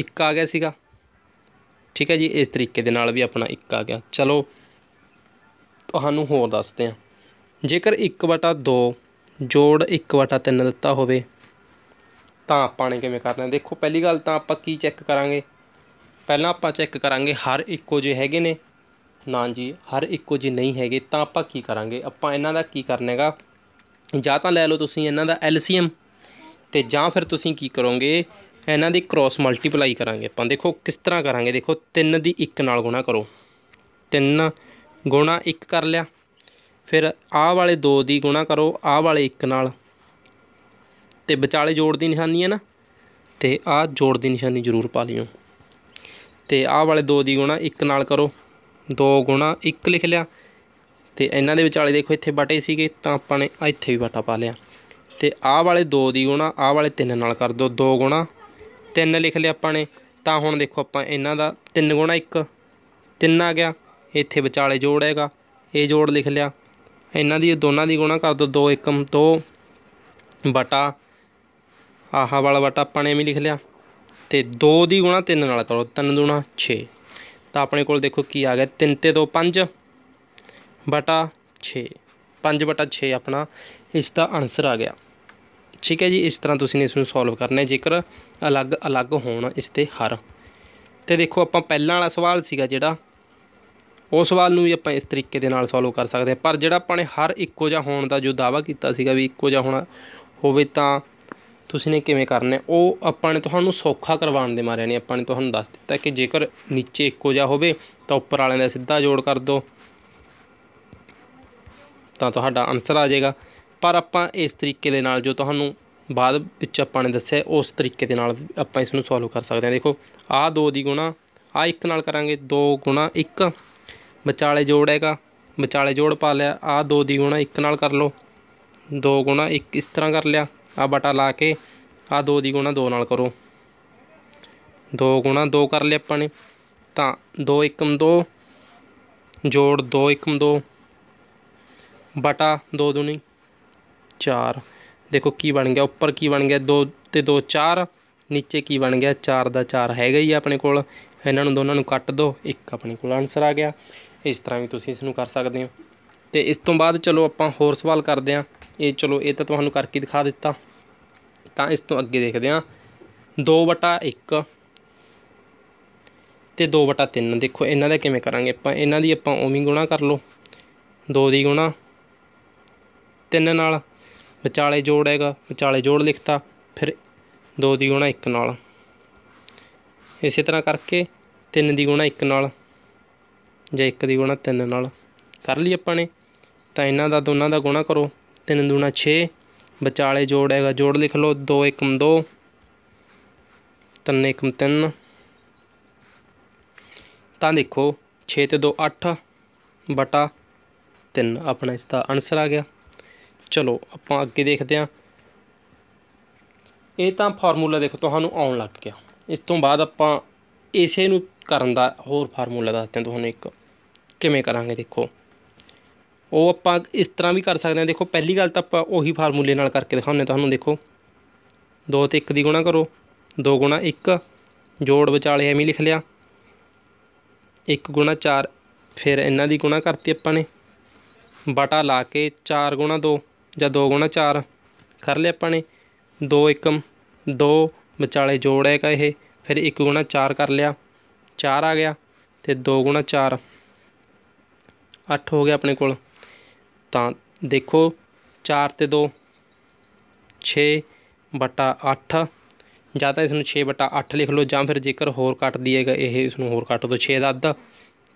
1 ਆ ਗਿਆ ਸੀਗਾ ਠੀਕ ਹੈ ਜੀ ਇਸ ਤਰੀਕੇ ਦੇ ਨਾਲ ਵੀ ਆਪਣਾ 1 ਆ ਗਿਆ ਚਲੋ ਤੁਹਾਨੂੰ ਹੋਰ ਦੱਸਦੇ ਆ ਜੇਕਰ 1/2 ਜੋੜ 1/3 ਦਿੱਤਾ ਹੋਵੇ ਤਾਂ ਆਪਾਂ ਨੇ ਕਿਵੇਂ ਕਰਨਾ ਦੇਖੋ ਪਹਿਲੀ ਗੱਲ ਤਾਂ ਆਪਾਂ ਕੀ ਚੈੱਕ ਕਰਾਂਗੇ ਪਹਿਲਾਂ ਆਪਾਂ ਚੈੱਕ ਕਰਾਂਗੇ ਹਰ ਇੱਕੋ ਜਿਹੇ ਹੈਗੇ ਨੇ ਨਾ ਜੀ ਹਰ ਇੱਕੋ ਜਿਹੇ ਨਹੀਂ ਹੈਗੇ ਤਾਂ ਆਪਾਂ ਕੀ ਕਰਾਂਗੇ ਆਪਾਂ ਇਹਨਾਂ ਦਾ ਕੀ ਕਰਨਾ ਹੈਗਾ ਜਾਂ ਤਾਂ ਲੈ ਲਓ ਤੁਸੀਂ ਇਹਨਾਂ ਦਾ ਐਲਸੀਐਮ ਤੇ ਜਾਂ ਫਿਰ ਤੁਸੀਂ ਕੀ ਕਰੋਗੇ ਇਹਨਾਂ ਦੀ ਕ੍ਰੋਸ ਮਲਟੀਪਲਾਈ ਕਰਾਂਗੇ ਆਪਾਂ ਦੇਖੋ ਕਿਸ ਤਰ੍ਹਾਂ ਕਰਾਂਗੇ ਦੇਖੋ 3 ਦੀ 1 ਨਾਲ ਗੁਣਾ ਕਰੋ 3 ਗੁਣਾ 1 ਕਰ ਲਿਆ ਫਿਰ ਆਹ ਵਾਲੇ 2 ਦੀ ਗੁਣਾ ਕਰੋ ਆਹ ਵਾਲੇ 1 ਨਾਲ ਤੇ ਵਿਚਾਲੇ ਜੋੜ ਦੀ ਨਿਸ਼ਾਨੀ ਹੈ ਨਾ ਤੇ ਆਹ ਜੋੜ ਦੀ ਨਿਸ਼ਾਨੀ ਜ਼ਰੂਰ ਪਾ ਲਿਓ ਤੇ ਆਹ ਵਾਲੇ 2 ਦੀ ਗੁਣਾ 1 ਨਾਲ ਕਰੋ 2 ਗੁਣਾ 1 ਲਿਖ ਲਿਆ ਤੇ ਇਹਨਾਂ ਦੇ ਵਿਚਾਲੇ ਦੇਖੋ ਇੱਥੇ ਬਟੇ ਸੀਗੇ ਤਾਂ ਆਪਾਂ ਨੇ ਇੱਥੇ ਵੀ ਬਟਾ ਪਾ ਲਿਆ ਤੇ ਆਹ ਵਾਲੇ 2 ਦੀ ਗੁਣਾ ਆਹ ਵਾਲੇ 3 ਨਾਲ ਕਰ ਦਿਓ 2 ਗੁਣਾ 3 ਲਿਖ ਲਿਆ ਆਪਾਂ ਨੇ ਤਾਂ ਹੁਣ ਦੇਖੋ ਆਪਾਂ ਇਹਨਾਂ ਦਾ 3 ਗੁਣਾ 1 3 ਆ ਗਿਆ ਇੱਥੇ ਵਿਚਾਲੇ ਜੋੜ ਹੈਗਾ ਇਹ ਜੋੜ ਲਿਖ ਲਿਆ ਇਹਨਾਂ ਦੀ ਦੋਨਾਂ ਦੀ ਗੁਣਾ ਕਰ ਦਿਓ 2 1 2 ਬਟਾ ਆਹ ਵਾਲਾ ਬਟਾ ਆਪਾਂ ਨੇ ਐਵੇਂ ਲਿਖ ਲਿਆ ਤੇ 2 ਦੀ ਗੁਣਾ 3 ਨਾਲ ਕਰੋ 3 2 6 ਤਾਂ ਆਪਣੇ ਕੋਲ ਦੇਖੋ ਕੀ ਆ ਗਿਆ 3 ਤੇ 2 5 ਬਟਾ 6 5 ਬਟਾ 6 ਆਪਣਾ ਇਸ ਦਾ ਆਨਸਰ ਆ ਗਿਆ ਠੀਕ ਹੈ ਜੀ ਇਸ ਤਰ੍ਹਾਂ ਤੁਸੀਂ ਇਸ ਨੂੰ ਸੋਲਵ ਕਰਨਾ ਹੈ ਜੇਕਰ ਅਲੱਗ-ਅਲੱਗ ਹੋਣ ਇਸ ਤੇ ਹਰ ਤੇ ਦੇਖੋ ਆਪਾਂ ਪਹਿਲਾਂ ਵਾਲਾ ਸਵਾਲ ਸੀਗਾ ਜਿਹੜਾ ਉਹ ਸਵਾਲ ਨੂੰ ਵੀ ਆਪਾਂ ਇਸ ਤਰੀਕੇ ਦੇ ਨਾਲ ਸੋਲਵ ਕਰ ਸਕਦੇ ਹਾਂ ਪਰ ਜਿਹੜਾ ਆਪਾਂ ਨੇ ਹਰ ਇੱਕੋ ਜਿਹਾ ਹੋਣ ਦਾ ਜੋ ਦਾਵਾ ਕੀਤਾ ਸੀਗਾ ਵੀ ਇੱਕੋ ਜਿਹਾ ਹੋਣਾ ਹੋਵੇ ਤਾਂ ਤੁਸੀਂ ਨੇ ਕਿਵੇਂ ਕਰਨਾ ਉਹ ਆਪਾਂ ਨੇ ਤੁਹਾਨੂੰ ਸੌਖਾ ਕਰਵਾਉਣ ਦੇ ਮਾਰਿਆ ਨੇ ਆਪਾਂ ਨੇ ਤੁਹਾਨੂੰ ਦੱਸ ਦਿੱਤਾ ਕਿ ਜੇਕਰ ਨੀਚੇ ਇੱਕੋ ਜਿਹਾ ਹੋਵੇ ਤਾਂ ਉੱਪਰ ਵਾਲਿਆਂ ਦਾ ਸਿੱਧਾ ਜੋੜ ਕਰ ਦਿਓ ਤਾਂ ਤੁਹਾਡਾ ਆਨਸਰ ਆ ਜਾਏਗਾ ਪਰ ਆਪਾਂ ਇਸ ਤਰੀਕੇ ਦੇ ਨਾਲ ਜੋ ਤੁਹਾਨੂੰ ਬਾਅਦ ਵਿੱਚ ਆਪਾਂ ਨੇ ਦੱਸਿਆ ਉਸ ਤਰੀਕੇ ਦੇ ਨਾਲ ਆਪਾਂ ਇਸ ਨੂੰ ਸੋਲਵ ਕਰ ਸਕਦੇ ਹਾਂ ਦੇਖੋ ਆ 2 ਦੀ ਗੁਣਾ ਆ 1 ਨਾਲ ਕਰਾਂਗੇ 2 ਗੁਣਾ 1 ਵਿਚਾਲੇ ਜੋੜ ਹੈਗਾ ਵਿਚਾਲੇ ਜੋੜ ਪਾ ਲਿਆ ਆ 2 ਦੀ ਗੁਣਾ 1 ਨਾਲ ਕਰ ਲਓ 2 ਗੁਣਾ 1 ਇਸ ਤਰ੍ਹਾਂ ਕਰ ਲਿਆ ਆ ਬਟਾ ਲਾ ਕੇ ਆ 2 ਦੀ ਗੁਣਾ 2 ਨਾਲ ਕਰੋ 2 ਗੁਣਾ 2 ਕਰ ਲਿਆ ਆਪਾਂ ਨੇ ਤਾਂ 2 1 2 ਜੋੜ 2 1 2 ਬਟਾ 2 ਦੁਨੀ 4 ਦੇਖੋ ਕੀ ਬਣ ਗਿਆ ਉੱਪਰ ਕੀ ਬਣ ਗਿਆ 2 ਤੇ 2 4 ਨੀਚੇ ਕੀ ਬਣ ਗਿਆ 4 ਦਾ 4 ਹੈਗਾ ਹੀ ਆਪਣੇ ਕੋਲ ਇਹਨਾਂ ਨੂੰ ਦੋਨਾਂ ਨੂੰ ਕੱਟ ਦੋ ਇੱਕ ਆਪਣੇ ਕੋਲ ਆਨਸਰ ਆ ਗਿਆ ਇਸ ਤਰ੍ਹਾਂ ਵੀ ਤੁਸੀਂ ਇਸ ਨੂੰ ਕਰ ਸਕਦੇ ਹੋ ਤੇ ਇਸ ਤੋਂ ਬਾਅਦ ਚਲੋ ਆਪਾਂ ਹੋਰ ਸਵਾਲ ਕਰਦੇ ਹਾਂ ਇਹ ਚਲੋ ਇਹ ਤਾਂ ਤੁਹਾਨੂੰ ਕਰਕੇ ਦਿਖਾ ਦਿੱਤਾ ਤਾਂ ਇਸ ਤੋਂ ਅੱਗੇ ਦੇਖਦੇ ਹਾਂ 2/1 ਤੇ 2/3 ਦੇਖੋ ਇਹਨਾਂ ਦਾ ਕਿਵੇਂ ਕਰਾਂਗੇ ਆਪਾਂ ਇਹਨਾਂ ਦੀ ਆਪਾਂ ਉਵੇਂ ਗੁਣਾ ਕਰ ਲਓ 2 ਦੀ ਗੁਣਾ 3 ਨਾਲ ਵਿਚਾਲੇ ਜੋੜ ਹੈਗਾ ਵਿਚਾਲੇ ਜੋੜ ਲਿਖਤਾ ਫਿਰ 2 ਦੀ ਗੁਣਾ 1 ਨਾਲ ਇਸੇ ਤਰ੍ਹਾਂ ਕਰਕੇ 3 ਦੀ ਗੁਣਾ 1 ਨਾਲ ਜਾਂ 1 ਦੀ ਗੁਣਾ 3 ਨਾਲ ਕਰ ਲਈ ਆਪਾਂ ਨੇ ਤਾਂ ਇਹਨਾਂ ਦਾ ਦੋਨਾਂ ਦਾ ਗੁਣਾ ਕਰੋ 3 ਦੂਣਾ 6 ਵਿਚਾਲੇ ਜੋੜ ਹੈਗਾ ਜੋੜ ਲਿਖ ਲਓ 2 1 2 3 1 3 ਤਾਂ ਦੇਖੋ 6 ਤੇ 2 8 ਬਟਾ 3 ਆਪਣਾ ਇਸ ਦਾ ਆਨਸਰ ਆ ਗਿਆ ਚਲੋ ਆਪਾਂ ਅੱਗੇ ਦੇਖਦੇ ਹਾਂ ਇਹ ਤਾਂ ਫਾਰਮੂਲਾ ਦੇਖੋ ਤੁਹਾਨੂੰ ਆਉਣ ਲੱਗ ਗਿਆ ਇਸ ਤੋਂ ਬਾਅਦ ਆਪਾਂ ਇਸੇ ਨੂੰ ਕਰਨ ਦਾ ਹੋਰ ਫਾਰਮੂਲਾ ਦੱਸਦੇ ਹਾਂ ਤੁਹਾਨੂੰ ਇੱਕ ਕਿਵੇਂ ਕਰਾਂਗੇ ਦੇਖੋ ਉਹ ਆਪਾਂ ਇਸ ਤਰ੍ਹਾਂ ਵੀ ਕਰ ਸਕਦੇ ਹਾਂ ਦੇਖੋ ਪਹਿਲੀ ਗੱਲ ਤਾਂ ਆਪਾਂ ਉਹੀ ਫਾਰਮੂਲੇ ਨਾਲ ਕਰਕੇ ਦਿਖਾਉਂਦੇ ਤੁਹਾਨੂੰ ਦੇਖੋ 2 ਤੇ 1 ਦੀ ਗੁਣਾ ਕਰੋ 2 ਗੁਣਾ 1 ਜੋੜ ਵਿਚਾਲੇ ਐਵੇਂ ਲਿਖ ਲਿਆ 1 ਗੁਣਾ 4 ਫਿਰ ਇਹਨਾਂ ਦੀ ਗੁਣਾ ਕਰਤੀ ਆਪਾਂ ਨੇ ਬਟਾ ਲਾ ਕੇ 4 ਗੁਣਾ 2 ਜਾਂ 2 ਗੁਣਾ 4 ਕਰ ਲਿਆ ਆਪਾਂ ਨੇ 2 1 2 ਵਿਚਾਲੇ ਜੋੜ ਹੈਗਾ ਇਹ ਫਿਰ 1 ਗੁਣਾ 4 ਕਰ ਲਿਆ 4 ਆ ਗਿਆ ਤੇ 2 ਗੁਣਾ 4 8 ਹੋ ਗਿਆ ਆਪਣੇ ਕੋਲ ਤਾਂ ਦੇਖੋ 4 ਤੇ 2 6 8 ਜਾਂ ਤਾਂ ਇਸ ਨੂੰ 6 8 ਲਿਖ ਲਓ ਜਾਂ ਫਿਰ ਜੇਕਰ ਹੋਰ ਕੱਟ ਦੀਏਗਾ ਇਹ ਇਸ ਨੂੰ ਹੋਰ ਕੱਟ ਦੋ 6 ਦਾ ਅੱਧ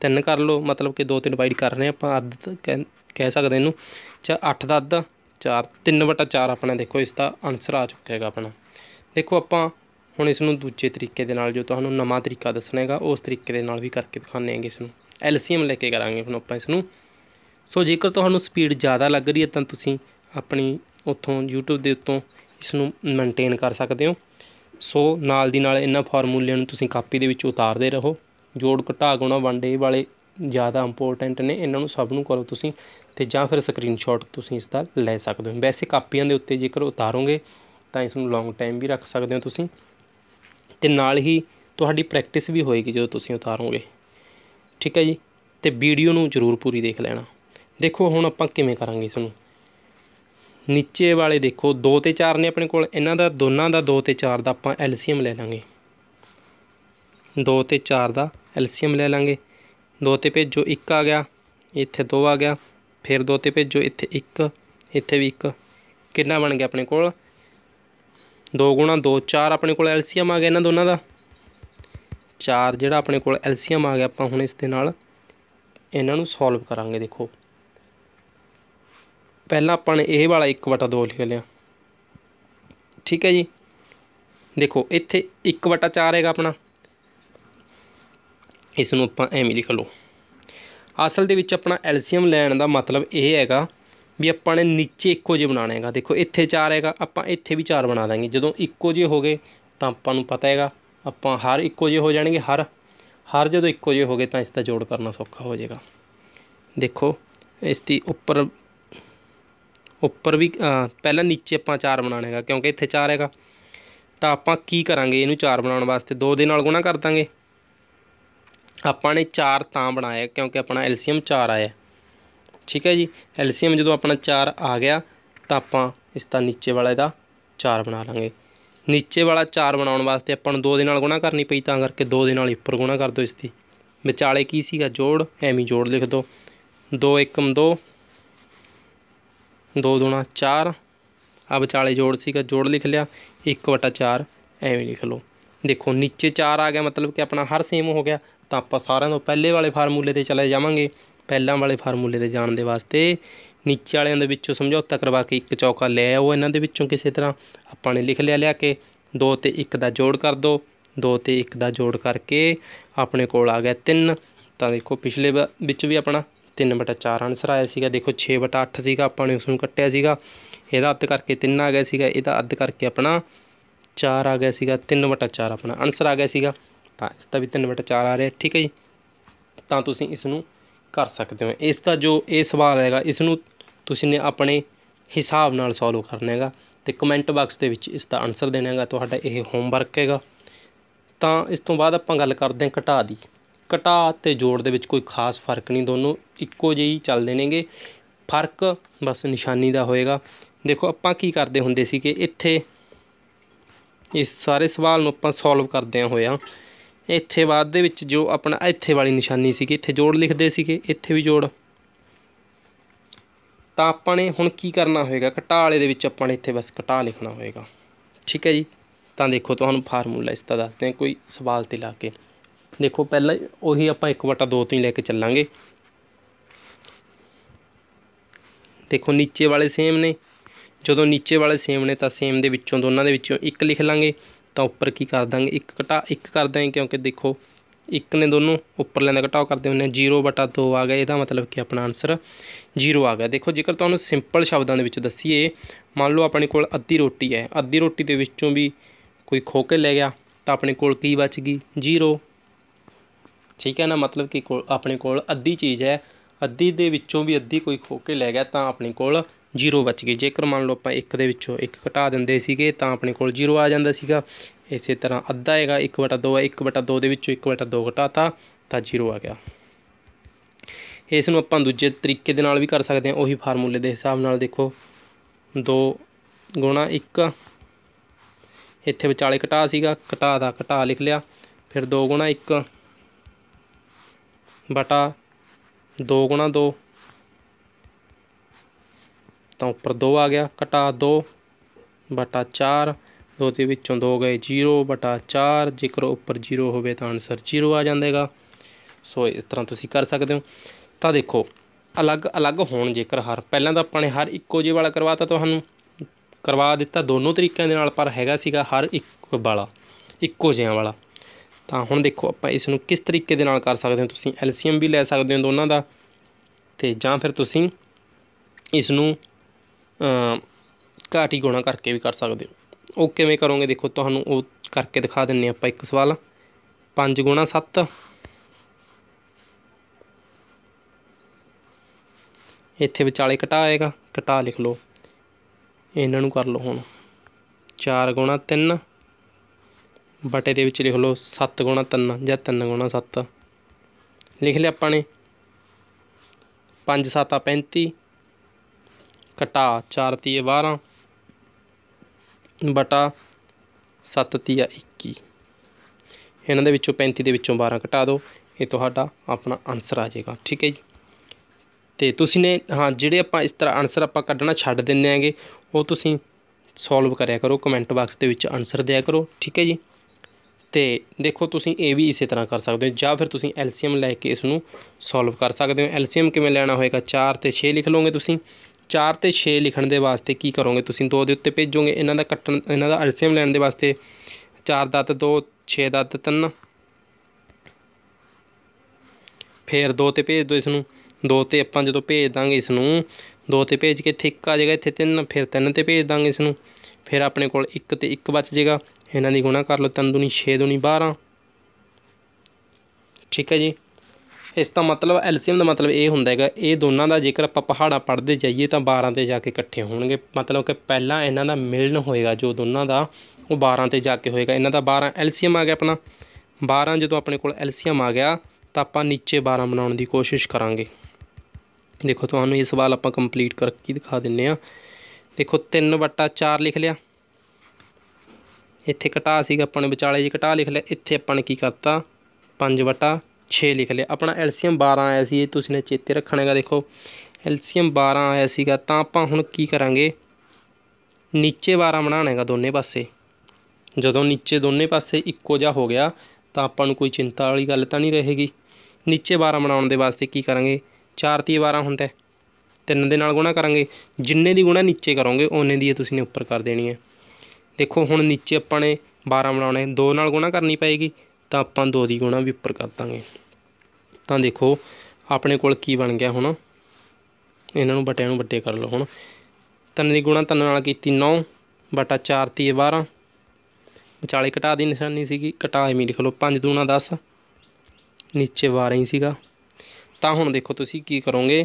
ਤਿੰਨ ਕਰ ਲਓ ਮਤਲਬ ਕਿ 2 ਤਿੰਨ ਡਿਵਾਈਡ ਕਰ ਰਹੇ ਆਪਾਂ ਅੱਧ ਕਹਿ ਸਕਦੇ ਇਹਨੂੰ ਜਾਂ 8 ਦਾ ਅੱਧ 4 3/4 ਆਪਣਾ ਦੇਖੋ ਇਸ ਦਾ ਆਨਸਰ ਆ ਚੁੱਕਾ ਹੈਗਾ ਆਪਣਾ ਦੇਖੋ ਆਪਾਂ ਹੁਣ ਇਸ ਨੂੰ ਦੂਜੇ ਤਰੀਕੇ ਦੇ ਨਾਲ ਜੋ ਤੁਹਾਨੂੰ ਨਵਾਂ ਤਰੀਕਾ ਦੱਸਣਾ ਹੈਗਾ ਉਸ ਤਰੀਕੇ ਦੇ ਨਾਲ ਵੀ ਕਰਕੇ ਦਿਖਾਣੇ ਆਂਗੇ ਇਸ ਨੂੰ ਐਲਸੀਐਮ ਲੈ ਕੇ ਕਰਾਂਗੇ ਹੁਣ ਆਪਾਂ ਇਸ ਨੂੰ ਸੋ ਜੇਕਰ ਤੁਹਾਨੂੰ ਸਪੀਡ ਜ਼ਿਆਦਾ ਲੱਗ ਰਹੀ ਹੈ ਤਾਂ ਤੁਸੀਂ ਆਪਣੀ ਉੱਥੋਂ YouTube ਦੇ ਉੱਤੋਂ ਇਸ ਨੂੰ ਮੇਨਟੇਨ ਕਰ ਸਕਦੇ ਹੋ ਸੋ ਨਾਲ ਦੀ ਨਾਲ ਇਹਨਾਂ ਫਾਰਮੂਲਿਆਂ ਨੂੰ ਤੁਸੀਂ ਕਾਪੀ ਦੇ ਵਿੱਚ ਉਤਾਰਦੇ ਰਹੋ ਜੋੜ ਘਟਾ ਗੁਣਾ ਵੰਡੇ ਵਾਲੇ ਜ਼ਿਆਦਾ ਇੰਪੋਰਟੈਂਟ ਨੇ ਇਹਨਾਂ ਨੂੰ ਸਭ ਨੂੰ ਕਰੋ ਤੁਸੀਂ ਤੇ ਜਾਂ ਫਿਰ ਸਕਰੀਨਸ਼ਾਟ ਤੁਸੀਂ ਇਸ ਦਾ ਲੈ ਸਕਦੇ ਹੋ ਵੈਸੇ ਕਾਪੀਆਂ ਦੇ ਉੱਤੇ ਜੇਕਰ ਉਤਾਰੋਗੇ ਤਾਂ ਇਸ ਨੂੰ ਲੌਂਗ ਟਾਈਮ ਵੀ ਰੱਖ ਸਕਦੇ ਹੋ ਤੁਸੀਂ ਤੇ ਨਾਲ ਹੀ ਤੁਹਾਡੀ ਪ੍ਰੈਕਟਿਸ ਵੀ ਹੋਏਗੀ ਜਦੋਂ ਤੁਸੀਂ ਉਤਾਰੋਗੇ ਠੀਕ ਹੈ ਜੀ ਤੇ ਵੀਡੀਓ ਨੂੰ ਜ਼ਰੂਰ ਪੂਰੀ ਦੇਖ ਲੈਣਾ ਦੇਖੋ ਹੁਣ ਆਪਾਂ ਕਿਵੇਂ ਕਰਾਂਗੇ ਇਸ ਨੂੰ ਨੀਚੇ ਵਾਲੇ ਦੇਖੋ 2 ਤੇ 4 ਨੇ ਆਪਣੇ ਕੋਲ ਇਹਨਾਂ ਦਾ ਦੋਨਾਂ ਦਾ 2 ਤੇ 4 ਦਾ ਆਪਾਂ ਐਲਸੀਐਮ ਲੈ ਲਾਂਗੇ 2 ਤੇ 4 ਦਾ ਐਲਸੀਐਮ ਲੈ ਲਾਂਗੇ 2 ਤੇ ਭੇਜੋ 1 ਆ ਗਿਆ ਇੱਥੇ 2 ਆ ਗਿਆ ਫਿਰ ਦੋ ਤੇ ਭੇਜੋ ਇੱਥੇ ਇੱਕ ਇੱਥੇ ਵੀ ਇੱਕ ਕਿੰਨਾ ਬਣ ਗਿਆ ਆਪਣੇ ਕੋਲ 2 ਗੁਣਾ 2 4 ਆਪਣੇ ਕੋਲ ਐਲਸੀਐਮ ਆ ਗਿਆ ਇਹਨਾਂ ਦੋਨਾਂ ਦਾ 4 ਜਿਹੜਾ ਆਪਣੇ ਕੋਲ ਐਲਸੀਐਮ ਆ ਗਿਆ ਆਪਾਂ ਹੁਣ ਇਸ ਦੇ ਨਾਲ ਇਹਨਾਂ ਨੂੰ ਸੋਲਵ ਕਰਾਂਗੇ ਦੇਖੋ ਪਹਿਲਾਂ ਆਪਾਂ ਨੇ ਇਹ ਵਾਲਾ 1/2 ਲਿਖ ਲਿਆ ਠੀਕ ਹੈ ਜੀ ਦੇਖੋ ਇੱਥੇ 1/4 ਹੈਗਾ ਆਪਣਾ ਇਸ ਨੂੰ ਆਪਾਂ ਐਵੇਂ ਲਿਖ ਲਓ ਅਸਲ ਦੇ ਵਿੱਚ ਆਪਣਾ ਐਲਸੀਅਮ ਲੈਣ ਦਾ ਮਤਲਬ ਇਹ ਹੈਗਾ ਵੀ ਆਪਾਂ ਨੇ ਨੀਚੇ ਇੱਕੋ ਜਿਹਾ ਬਣਾਣਾ ਹੈਗਾ ਦੇਖੋ ਇੱਥੇ 4 ਹੈਗਾ ਆਪਾਂ ਇੱਥੇ ਵੀ 4 ਬਣਾ ਦਾਂਗੇ ਜਦੋਂ ਇੱਕੋ ਜਿਹੇ ਹੋ ਗਏ ਤਾਂ ਆਪਾਂ ਨੂੰ ਪਤਾ ਹੈਗਾ ਆਪਾਂ ਹਰ ਇੱਕੋ ਜਿਹੇ ਹੋ ਜਾਣਗੇ ਹਰ ਹਰ ਜਦੋਂ ਇੱਕੋ ਜਿਹੇ ਹੋ ਗਏ ਤਾਂ ਇਸ ਦਾ ਜੋੜ ਕਰਨਾ ਸੌਖਾ ਹੋ ਜਾਏਗਾ ਦੇਖੋ ਇਸ ਦੀ ਉੱਪਰ ਉੱਪਰ ਵੀ ਪਹਿਲਾਂ ਨੀਚੇ ਆਪਾਂ 4 ਬਣਾਣਾ ਹੈਗਾ ਕਿਉਂਕਿ ਇੱਥੇ 4 ਹੈਗਾ ਤਾਂ ਆਪਾਂ ਕੀ ਕਰਾਂਗੇ ਇਹਨੂੰ 4 ਬਣਾਉਣ ਵਾਸਤੇ 2 ਦੇ ਨਾਲ ਗੁਣਾ ਕਰ ਦਾਂਗੇ ਆਪਾਂ ਨੇ 4 ਤਾਂ ਬਣਾਇਆ ਕਿਉਂਕਿ ਆਪਣਾ ਐਲਸੀਐਮ 4 ਆਇਆ ਠੀਕ ਹੈ ਜੀ ਐਲਸੀਐਮ ਜਦੋਂ ਆਪਣਾ 4 ਆ ਗਿਆ ਤਾਂ ਆਪਾਂ ਇਸ ਦਾ ਨੀਚੇ ਵਾਲਾ ਇਹਦਾ 4 ਬਣਾ ਲਾਂਗੇ ਨੀਚੇ ਵਾਲਾ 4 ਬਣਾਉਣ ਵਾਸਤੇ ਆਪਾਂ ਨੂੰ 2 ਦੇ ਨਾਲ ਗੁਣਾ ਕਰਨੀ ਪਈ ਤਾਂ ਕਰਕੇ 2 ਦੇ ਨਾਲ ਉੱਪਰ ਗੁਣਾ ਕਰ ਦਿਓ ਇਸ ਦੀ ਵਿਚਾਲੇ ਕੀ ਸੀਗਾ ਜੋੜ ਐਵੇਂ ਜੋੜ ਲਿਖ ਦਿਓ 2 1 2 2 2 4 ਆ ਵਿਚਾਲੇ ਜੋੜ ਸੀਗਾ ਜੋੜ ਲਿਖ ਲਿਆ 1 4 ਐਵੇਂ ਲਿਖ ਲਓ ਦੇਖੋ ਨੀਚੇ 4 ਆ ਗਿਆ ਮਤਲਬ ਕਿ ਆਪਣਾ ਹਰ ਸੇਮ ਹੋ ਗਿਆ ਤਾਂ ਆਪਾਂ ਸਾਰਿਆਂ ਤੋਂ ਪਹਿਲੇ ਵਾਲੇ ਫਾਰਮੂਲੇ ਤੇ ਚਲੇ ਜਾਵਾਂਗੇ ਪਹਿਲਾਂ ਵਾਲੇ ਫਾਰਮੂਲੇ ਤੇ ਜਾਣ ਦੇ ਵਾਸਤੇ ਨੀਚੇ ਵਾਲਿਆਂ ਦੇ ਵਿੱਚੋਂ ਸਮਝੌਤਾ ਕਰਵਾ ਕੇ ਇੱਕ ਚੌਕਾ ਲੈ ਆਓ ਇਹਨਾਂ ਦੇ ਵਿੱਚੋਂ ਕਿਸੇ ਤਰ੍ਹਾਂ ਆਪਾਂ ਨੇ ਲਿਖ ਲਿਆ ਲਿਆ ਕੇ 2 ਤੇ 1 ਦਾ ਜੋੜ ਕਰ ਦਿਓ 2 ਤੇ 1 ਦਾ ਜੋੜ ਕਰਕੇ ਆਪਣੇ ਕੋਲ ਆ ਗਿਆ 3 ਤਾਂ ਦੇਖੋ ਪਿਛਲੇ ਵਿੱਚ ਵੀ ਆਪਣਾ 3/4 ਆਨਸਰ ਆਇਆ ਸੀਗਾ ਦੇਖੋ 6/8 ਸੀਗਾ ਆਪਾਂ ਨੇ ਉਸ ਨੂੰ ਕੱਟਿਆ ਸੀਗਾ ਇਹਦਾ ਅੱਧ ਕਰਕੇ 3 ਆ ਗਿਆ ਸੀਗਾ ਇਹਦਾ ਅੱਧ ਕਰਕੇ ਆਪਣਾ 4 ਆ ਗਿਆ ਸੀਗਾ 3/4 ਆਪਣਾ ਆਨਸਰ ਆ ਗਿਆ ਸੀਗਾ ਤਾਂ ਇਸ ਦਾ ਵੀ 3 ਬਟਾ 4 ਆ ਰਿਹਾ ਠੀਕ ਹੈ ਜੀ ਤਾਂ ਤੁਸੀਂ ਇਸ ਨੂੰ ਕਰ ਸਕਦੇ ਹੋ ਇਸ ਦਾ ਜੋ ਇਹ ਸਵਾਲ ਹੈਗਾ ਇਸ ਨੂੰ ਤੁਸੀਂ ਨੇ ਆਪਣੇ ਹਿਸਾਬ ਨਾਲ ਸੋਲਵ ਕਰਨਾ ਹੈਗਾ ਤੇ ਕਮੈਂਟ ਬਾਕਸ ਦੇ ਵਿੱਚ ਇਸ ਦਾ ਆਨਸਰ ਦੇਣਾ ਹੈਗਾ ਤੁਹਾਡਾ ਇਹ ਹੋਮਵਰਕ ਹੈਗਾ ਤਾਂ ਇਸ ਤੋਂ ਬਾਅਦ ਆਪਾਂ ਗੱਲ ਕਰਦੇ ਹਾਂ ਘਟਾ ਦੀ ਘਟਾ ਤੇ ਜੋੜ ਦੇ ਵਿੱਚ ਕੋਈ ਖਾਸ ਫਰਕ ਨਹੀਂ ਦੋਨੋਂ ਇੱਕੋ ਜਿਹੀ ਚੱਲਦੇ ਨੇਗੇ ਫਰਕ ਬਸ ਨਿਸ਼ਾਨੀ ਦਾ ਹੋਏਗਾ ਦੇਖੋ ਆਪਾਂ ਕੀ ਕਰਦੇ ਹੁੰਦੇ ਸੀ ਕਿ ਇੱਥੇ ਇਸ ਸਾਰੇ ਸਵਾਲ ਨੂੰ ਆਪਾਂ ਸੋਲਵ ਕਰਦੇ ਹੋਇਆ ਇੱਥੇ ਬਾਅਦ ਦੇ ਵਿੱਚ ਜੋ ਆਪਣਾ ਇੱਥੇ ਵਾਲੀ ਨਿਸ਼ਾਨੀ ਸੀਗੀ ਇੱਥੇ ਜੋੜ ਲਿਖਦੇ ਸੀਗੇ ਇੱਥੇ ਵੀ ਜੋੜ ਤਾਂ ਆਪਾਂ ਨੇ ਹੁਣ ਕੀ ਕਰਨਾ ਹੋਏਗਾ ਘਟਾ ਵਾਲੇ ਦੇ ਵਿੱਚ ਆਪਾਂ ਨੇ ਇੱਥੇ ਬਸ ਘਟਾ ਲਿਖਣਾ ਹੋਏਗਾ ਠੀਕ ਹੈ ਜੀ ਤਾਂ ਦੇਖੋ ਤੁਹਾਨੂੰ ਫਾਰਮੂਲਾ ਇਸ ਤਰ੍ਹਾਂ ਦੱਸਦੇ ਆ ਕੋਈ ਸਵਾਲ ਤੇ ਲਾ ਕੇ ਦੇਖੋ ਪਹਿਲਾਂ ਉਹੀ ਆਪਾਂ 1/2 ਤੋਂ ਹੀ ਲੈ ਕੇ ਚੱਲਾਂਗੇ ਦੇਖੋ ਨੀਚੇ ਵਾਲੇ ਸੇਮ ਨੇ ਜਦੋਂ ਨੀਚੇ ਵਾਲੇ ਸੇਮ ਨੇ ਤਾਂ ਸੇਮ ਦੇ ਵਿੱਚੋਂ ਦੋਨਾਂ ਦੇ ਵਿੱਚੋਂ ਇੱਕ ਲਿਖ ਲਾਂਗੇ ਤਾਂ ਉੱਪਰ ਕੀ ਕਰ ਦਾਂਗੇ ਇੱਕ ਘਟਾ ਇੱਕ ਕਰ ਦਾਂਗੇ ਕਿਉਂਕਿ ਦੇਖੋ ਇੱਕ ਨੇ ਦੋਨੋਂ ਉੱਪਰ ਦਾ ਘਟਾਓ ਕਰਦੇ ਹੁੰਦੇ ਆ 0 ਬਟਾ 2 ਆ ਗਿਆ ਇਹਦਾ ਮਤਲਬ ਕਿ ਆਪਣਾ ਆਨਸਰ 0 ਆ ਗਿਆ ਦੇਖੋ ਜੇਕਰ ਤੁਹਾਨੂੰ ਸਿੰਪਲ ਸ਼ਬਦਾਂ ਦੇ ਵਿੱਚ ਦੱਸੀਏ ਮੰਨ ਲਓ ਆਪਣੇ ਕੋਲ ਅੱਧੀ ਰੋਟੀ ਹੈ ਅੱਧੀ ਰੋਟੀ ਦੇ ਵਿੱਚੋਂ ਵੀ ਕੋਈ ਖੋ ਕੇ ਲੈ ਗਿਆ ਤਾਂ ਆਪਣੇ ਕੋਲ ਕੀ ਬਚ ਗਈ 0 ਠੀਕ ਹੈ ਨਾ ਮਤਲਬ ਕਿ ਆਪਣੇ ਕੋਲ ਅੱਧੀ ਚੀਜ਼ ਹੈ ਅੱਧੀ ਦੇ ਵਿੱਚੋਂ ਵੀ ਅੱਧੀ ਕੋਈ ਖੋ ਕੇ ਲੈ ਗਿਆ ਤਾਂ ਆਪਣੇ ਕੋਲ 0 ਬਚ ਗਈ ਜੇਕਰ ਮੰਨ ਲਓ ਆਪਾਂ ਇੱਕ ਦੇ ਵਿੱਚੋਂ ਇੱਕ ਘਟਾ ਦਿੰਦੇ ਸੀਗੇ ਤਾਂ ਆਪਣੇ ਕੋਲ 0 ਆ ਜਾਂਦਾ ਸੀਗਾ ਇਸੇ ਤਰ੍ਹਾਂ ਅੱਧਾ ਹੈਗਾ 1/2 ਹੈ 1/2 ਦੇ ਵਿੱਚੋਂ 1/2 ਘਟਾਤਾ ਤਾਂ 0 ਆ ਗਿਆ ਇਸ ਨੂੰ ਆਪਾਂ ਦੂਜੇ ਤਰੀਕੇ ਦੇ ਨਾਲ ਵੀ ਕਰ ਸਕਦੇ ਹਾਂ ਉਹੀ ਫਾਰਮੂਲੇ ਦੇ ਹਿਸਾਬ ਨਾਲ ਦੇਖੋ 2 ਗੁਣਾ 1 ਇੱਥੇ ਵਿਚਾਲੇ ਘਟਾ ਸੀਗਾ ਘਟਾ ਦਾ ਘਟਾ ਲਿਖ ਲਿਆ ਫਿਰ 2 ਗੁਣਾ 1 ਬਟਾ 2 ਗੁਣਾ 2 ਤਾਂ ਉੱਪਰ 2 ਆ ਗਿਆ ਘਟਾ 2 ਬਟਾ 4 ਦੋ ਦੇ ਵਿੱਚੋਂ ਦੋ ਗਏ 0 ਬਟਾ 4 ਜੇਕਰ ਉੱਪਰ 0 ਹੋਵੇ ਤਾਂ ਆਨਸਰ 0 ਆ ਜਾਂਦੇਗਾ ਸੋ ਇਸ ਤਰ੍ਹਾਂ ਤੁਸੀਂ ਕਰ ਸਕਦੇ ਹੋ ਤਾਂ ਦੇਖੋ ਅਲੱਗ-ਅਲੱਗ ਹੋਣ ਜੇਕਰ ਹਰ ਪਹਿਲਾਂ ਤਾਂ ਆਪਾਂ ਨੇ ਹਰ ਇੱਕੋ ਜਿਹੇ ਵਾਲਾ ਕਰਵਾਤਾ ਤੁਹਾਨੂੰ ਕਰਵਾ ਦਿੱਤਾ ਦੋਨੋਂ ਤਰੀਕਿਆਂ ਦੇ ਨਾਲ ਪਰ ਹੈਗਾ ਸੀਗਾ ਹਰ ਇੱਕ ਵਾਲਾ ਇੱਕੋ ਜਿਹਾ ਵਾਲਾ ਤਾਂ ਹੁਣ ਦੇਖੋ ਆਪਾਂ ਇਸ ਨੂੰ ਕਿਸ ਤਰੀਕੇ ਦੇ ਨਾਲ ਕਰ ਸਕਦੇ ਹੋ ਤੁਸੀਂ ਐਲਸੀਐਮ ਵੀ ਲੈ ਸਕਦੇ ਹੋ ਦੋਨਾਂ ਦਾ ਤੇ ਜਾਂ ਫਿਰ ਤੁਸੀਂ ਇਸ ਨੂੰ ਘਾਟ ਹੀ ਗੁਣਾ ਕਰਕੇ ਵੀ ਕਰ ਸਕਦੇ ਹੋ ਉਹ ਕਿਵੇਂ ਕਰੋਗੇ ਦੇਖੋ ਤੁਹਾਨੂੰ ਉਹ ਕਰਕੇ ਦਿਖਾ ਦਿੰਨੇ ਆਪਾਂ ਇੱਕ ਸਵਾਲ 5 ਗੁਣਾ 7 ਇੱਥੇ ਵਿਚਾਲੇ ਘਟਾ ਆਏਗਾ ਘਟਾ ਲਿਖ ਲਓ ਇਹਨਾਂ ਨੂੰ ਕਰ ਲਓ ਹੁਣ 4 ਗੁਣਾ 3 ਬਟੇ ਦੇ ਵਿੱਚ ਲਿਖ ਲਓ 7 ਗੁਣਾ 3 ਜਾਂ 3 ਗੁਣਾ 7 ਲਿਖ ਲਿਆ ਆਪਾਂ ਨੇ 5 7 35 ਘਟਾ 4 ਤੀਏ 12 ਬਟਾ 7 ਤੀਆ 21 ਇਹਨਾਂ ਦੇ ਵਿੱਚੋਂ 35 ਦੇ ਵਿੱਚੋਂ 12 ਘਟਾ ਦਿਓ ਇਹ ਤੁਹਾਡਾ ਆਪਣਾ ਆਨਸਰ ਆ ਜਾਏਗਾ ਠੀਕ ਹੈ ਜੀ ਤੇ ਤੁਸੀਂ ਨੇ ਹਾਂ ਜਿਹੜੇ ਆਪਾਂ ਇਸ ਤਰ੍ਹਾਂ ਆਨਸਰ ਆਪਾਂ ਕੱਢਣਾ ਛੱਡ ਦਿੰਨੇ ਆਗੇ ਉਹ ਤੁਸੀਂ ਸੋਲਵ ਕਰਿਆ ਕਰੋ ਕਮੈਂਟ ਬਾਕਸ ਦੇ ਵਿੱਚ ਆਨਸਰ ਦਿਆ ਕਰੋ ਠੀਕ ਹੈ ਜੀ ਤੇ ਦੇਖੋ ਤੁਸੀਂ ਇਹ ਵੀ ਇਸੇ ਤਰ੍ਹਾਂ ਕਰ ਸਕਦੇ ਹੋ ਜਾਂ ਫਿਰ ਤੁਸੀਂ ਐਲਸੀਐਮ ਲੈ ਕੇ ਇਸ ਨੂੰ ਸੋਲਵ ਕਰ ਸਕਦੇ ਹੋ ਐਲਸੀਐਮ ਕਿਵੇਂ ਲੈਣਾ ਹੋਏਗਾ 4 ਤੇ 6 ਲਿਖ ਲਓਗੇ ਤੁਸੀਂ 4 ਤੇ 6 ਲਿਖਣ ਦੇ ਵਾਸਤੇ ਕੀ ਕਰੋਗੇ ਤੁਸੀਂ ਦੋ ਦੇ ਉੱਤੇ ਭੇਜੋਗੇ ਇਹਨਾਂ ਦਾ ਕੱਟਣ ਇਹਨਾਂ ਦਾ ਐਲਸੀਐਮ ਲੈਣ ਦੇ ਵਾਸਤੇ 4 ਦਾ 2 6 ਦਾ 3 ਫੇਰ ਦੋ ਤੇ ਭੇਜ ਦੋ ਇਸ ਨੂੰ ਦੋ ਤੇ ਆਪਾਂ ਜਦੋਂ ਭੇਜ ਦਾਂਗੇ ਇਸ ਨੂੰ ਦੋ ਤੇ ਭੇਜ ਕੇ ਠਿੱਕ ਆ ਜਾਏਗਾ ਇੱਥੇ ਤਿੰਨ ਫਿਰ ਤਿੰਨ ਤੇ ਭੇਜ ਦਾਂਗੇ ਇਸ ਨੂੰ ਫਿਰ ਆਪਣੇ ਕੋਲ 1 ਤੇ 1 ਬਚ ਜਾਏਗਾ ਇਹਨਾਂ ਦੀ ਗੁਣਾ ਕਰ ਲਓ 3 2 6 2 12 ਠੀਕ ਹੈ ਜੀ ਇਸ ਦਾ ਮਤਲਬ ਐਲਸੀਐਮ ਦਾ ਮਤਲਬ ਇਹ ਹੁੰਦਾ ਹੈਗਾ ਇਹ ਦੋਨਾਂ ਦਾ ਜੇਕਰ ਆਪਾਂ ਪਹਾੜਾ ਪੜਦੇ ਜਾਈਏ ਤਾਂ 12 ਤੇ ਜਾ ਕੇ ਇਕੱਠੇ ਹੋਣਗੇ ਮਤਲਬ ਕਿ ਪਹਿਲਾਂ ਇਹਨਾਂ ਦਾ ਮਿਲਣ ਹੋਏਗਾ ਜੋ ਦੋਨਾਂ ਦਾ ਉਹ 12 ਤੇ ਜਾ ਕੇ ਹੋਏਗਾ ਇਹਨਾਂ ਦਾ 12 ਐਲਸੀਐਮ ਆ ਗਿਆ ਆਪਣਾ 12 ਜਦੋਂ ਆਪਣੇ ਕੋਲ ਐਲਸੀਐਮ ਆ ਗਿਆ ਤਾਂ ਆਪਾਂ ਨੀਚੇ 12 ਬਣਾਉਣ ਦੀ ਕੋਸ਼ਿਸ਼ ਕਰਾਂਗੇ ਦੇਖੋ ਤੁਹਾਨੂੰ ਇਹ ਸਵਾਲ ਆਪਾਂ ਕੰਪਲੀਟ ਕਰਕੇ ਦਿਖਾ ਦਿੰਨੇ ਆ ਦੇਖੋ 3 4 ਲਿਖ ਲਿਆ ਇੱਥੇ ਘਟਾ ਸੀਗਾ ਆਪਾਂ ਨੇ ਵਿਚਾਲੇ ਜੀ ਘਟਾ ਲਿਖ ਲਿਆ ਇੱਥੇ ਆਪਾਂ ਨੇ ਕੀ ਕਰਤਾ 5 6 ਲਿਖ ਲਿਆ ਆਪਣਾ ਐਲਸੀਐਮ 12 ਆਇਆ ਸੀ ਇਹ ਤੁਸੀਂ ਨੇ ਚੇਤੇ ਰੱਖਣਾ ਹੈਗਾ ਦੇਖੋ ਐਲਸੀਐਮ 12 ਆਇਆ ਸੀਗਾ ਤਾਂ ਆਪਾਂ ਹੁਣ ਕੀ ਕਰਾਂਗੇ ਨੀਚੇ 12 ਹੈਗਾ ਦੋਨੇ ਪਾਸੇ ਜਦੋਂ ਨੀਚੇ ਦੋਨੇ ਪਾਸੇ ਇੱਕੋ ਜਿਹਾ ਹੋ ਗਿਆ ਤਾਂ ਆਪਾਂ ਨੂੰ ਕੋਈ ਚਿੰਤਾ ਵਾਲੀ ਗੱਲ ਤਾਂ ਨਹੀਂ ਰਹੇਗੀ ਨੀਚੇ 12 ਬਣਾਉਣ ਦੇ ਵਾਸਤੇ ਕੀ ਕਰਾਂਗੇ 4 3 12 ਹੁੰਦਾ ਹੈ ਦੇ ਨਾਲ ਗੁਣਾ ਕਰਾਂਗੇ ਜਿੰਨੇ ਦੀ ਗੁਣਾ ਨੀਚੇ ਕਰੋਗੇ ਓਨੇ ਦੀ ਇਹ ਤੁਸੀਂ ਨੇ ਉੱਪਰ ਕਰ ਦੇਣੀ ਹੈ ਦੇਖੋ ਹੁਣ ਨੀਚੇ ਆਪਾਂ ਨੇ 12 ਬਣਾਉਣੇ 2 ਨਾਲ ਗੁਣਾ ਕਰਨੀ ਪਏਗੀ ਤਾਂ ਆਪਾਂ 2 ਦੀ ਗੁਣਾ ਵੀ ਉੱਪਰ ਕਰ ਦਾਂਗੇ ਤਾਂ ਦੇਖੋ ਆਪਣੇ ਕੋਲ ਕੀ ਬਣ ਗਿਆ ਹੁਣ ਇਹਨਾਂ ਨੂੰ ਬਟਿਆਂ ਨੂੰ ਵੱਡੇ ਕਰ ਲਓ ਹੁਣ 3 ਦੀ ਗੁਣਾ 3 ਨਾਲ ਕੀਤੀ 9 ਬਟਾ 4 ਤੀ 12 ਵਿਚਾਲੇ ਘਟਾ ਦੀ ਨਿਸ਼ਾਨੀ ਸੀਗੀ ਘਟਾ ਐਵੇਂ ਲਿਖ ਲਓ 5 ਦੂਣਾ 10 ਨੀਚੇ 12 ਹੀ ਸੀਗਾ ਤਾਂ ਹੁਣ ਦੇਖੋ ਤੁਸੀਂ ਕੀ ਕਰੋਗੇ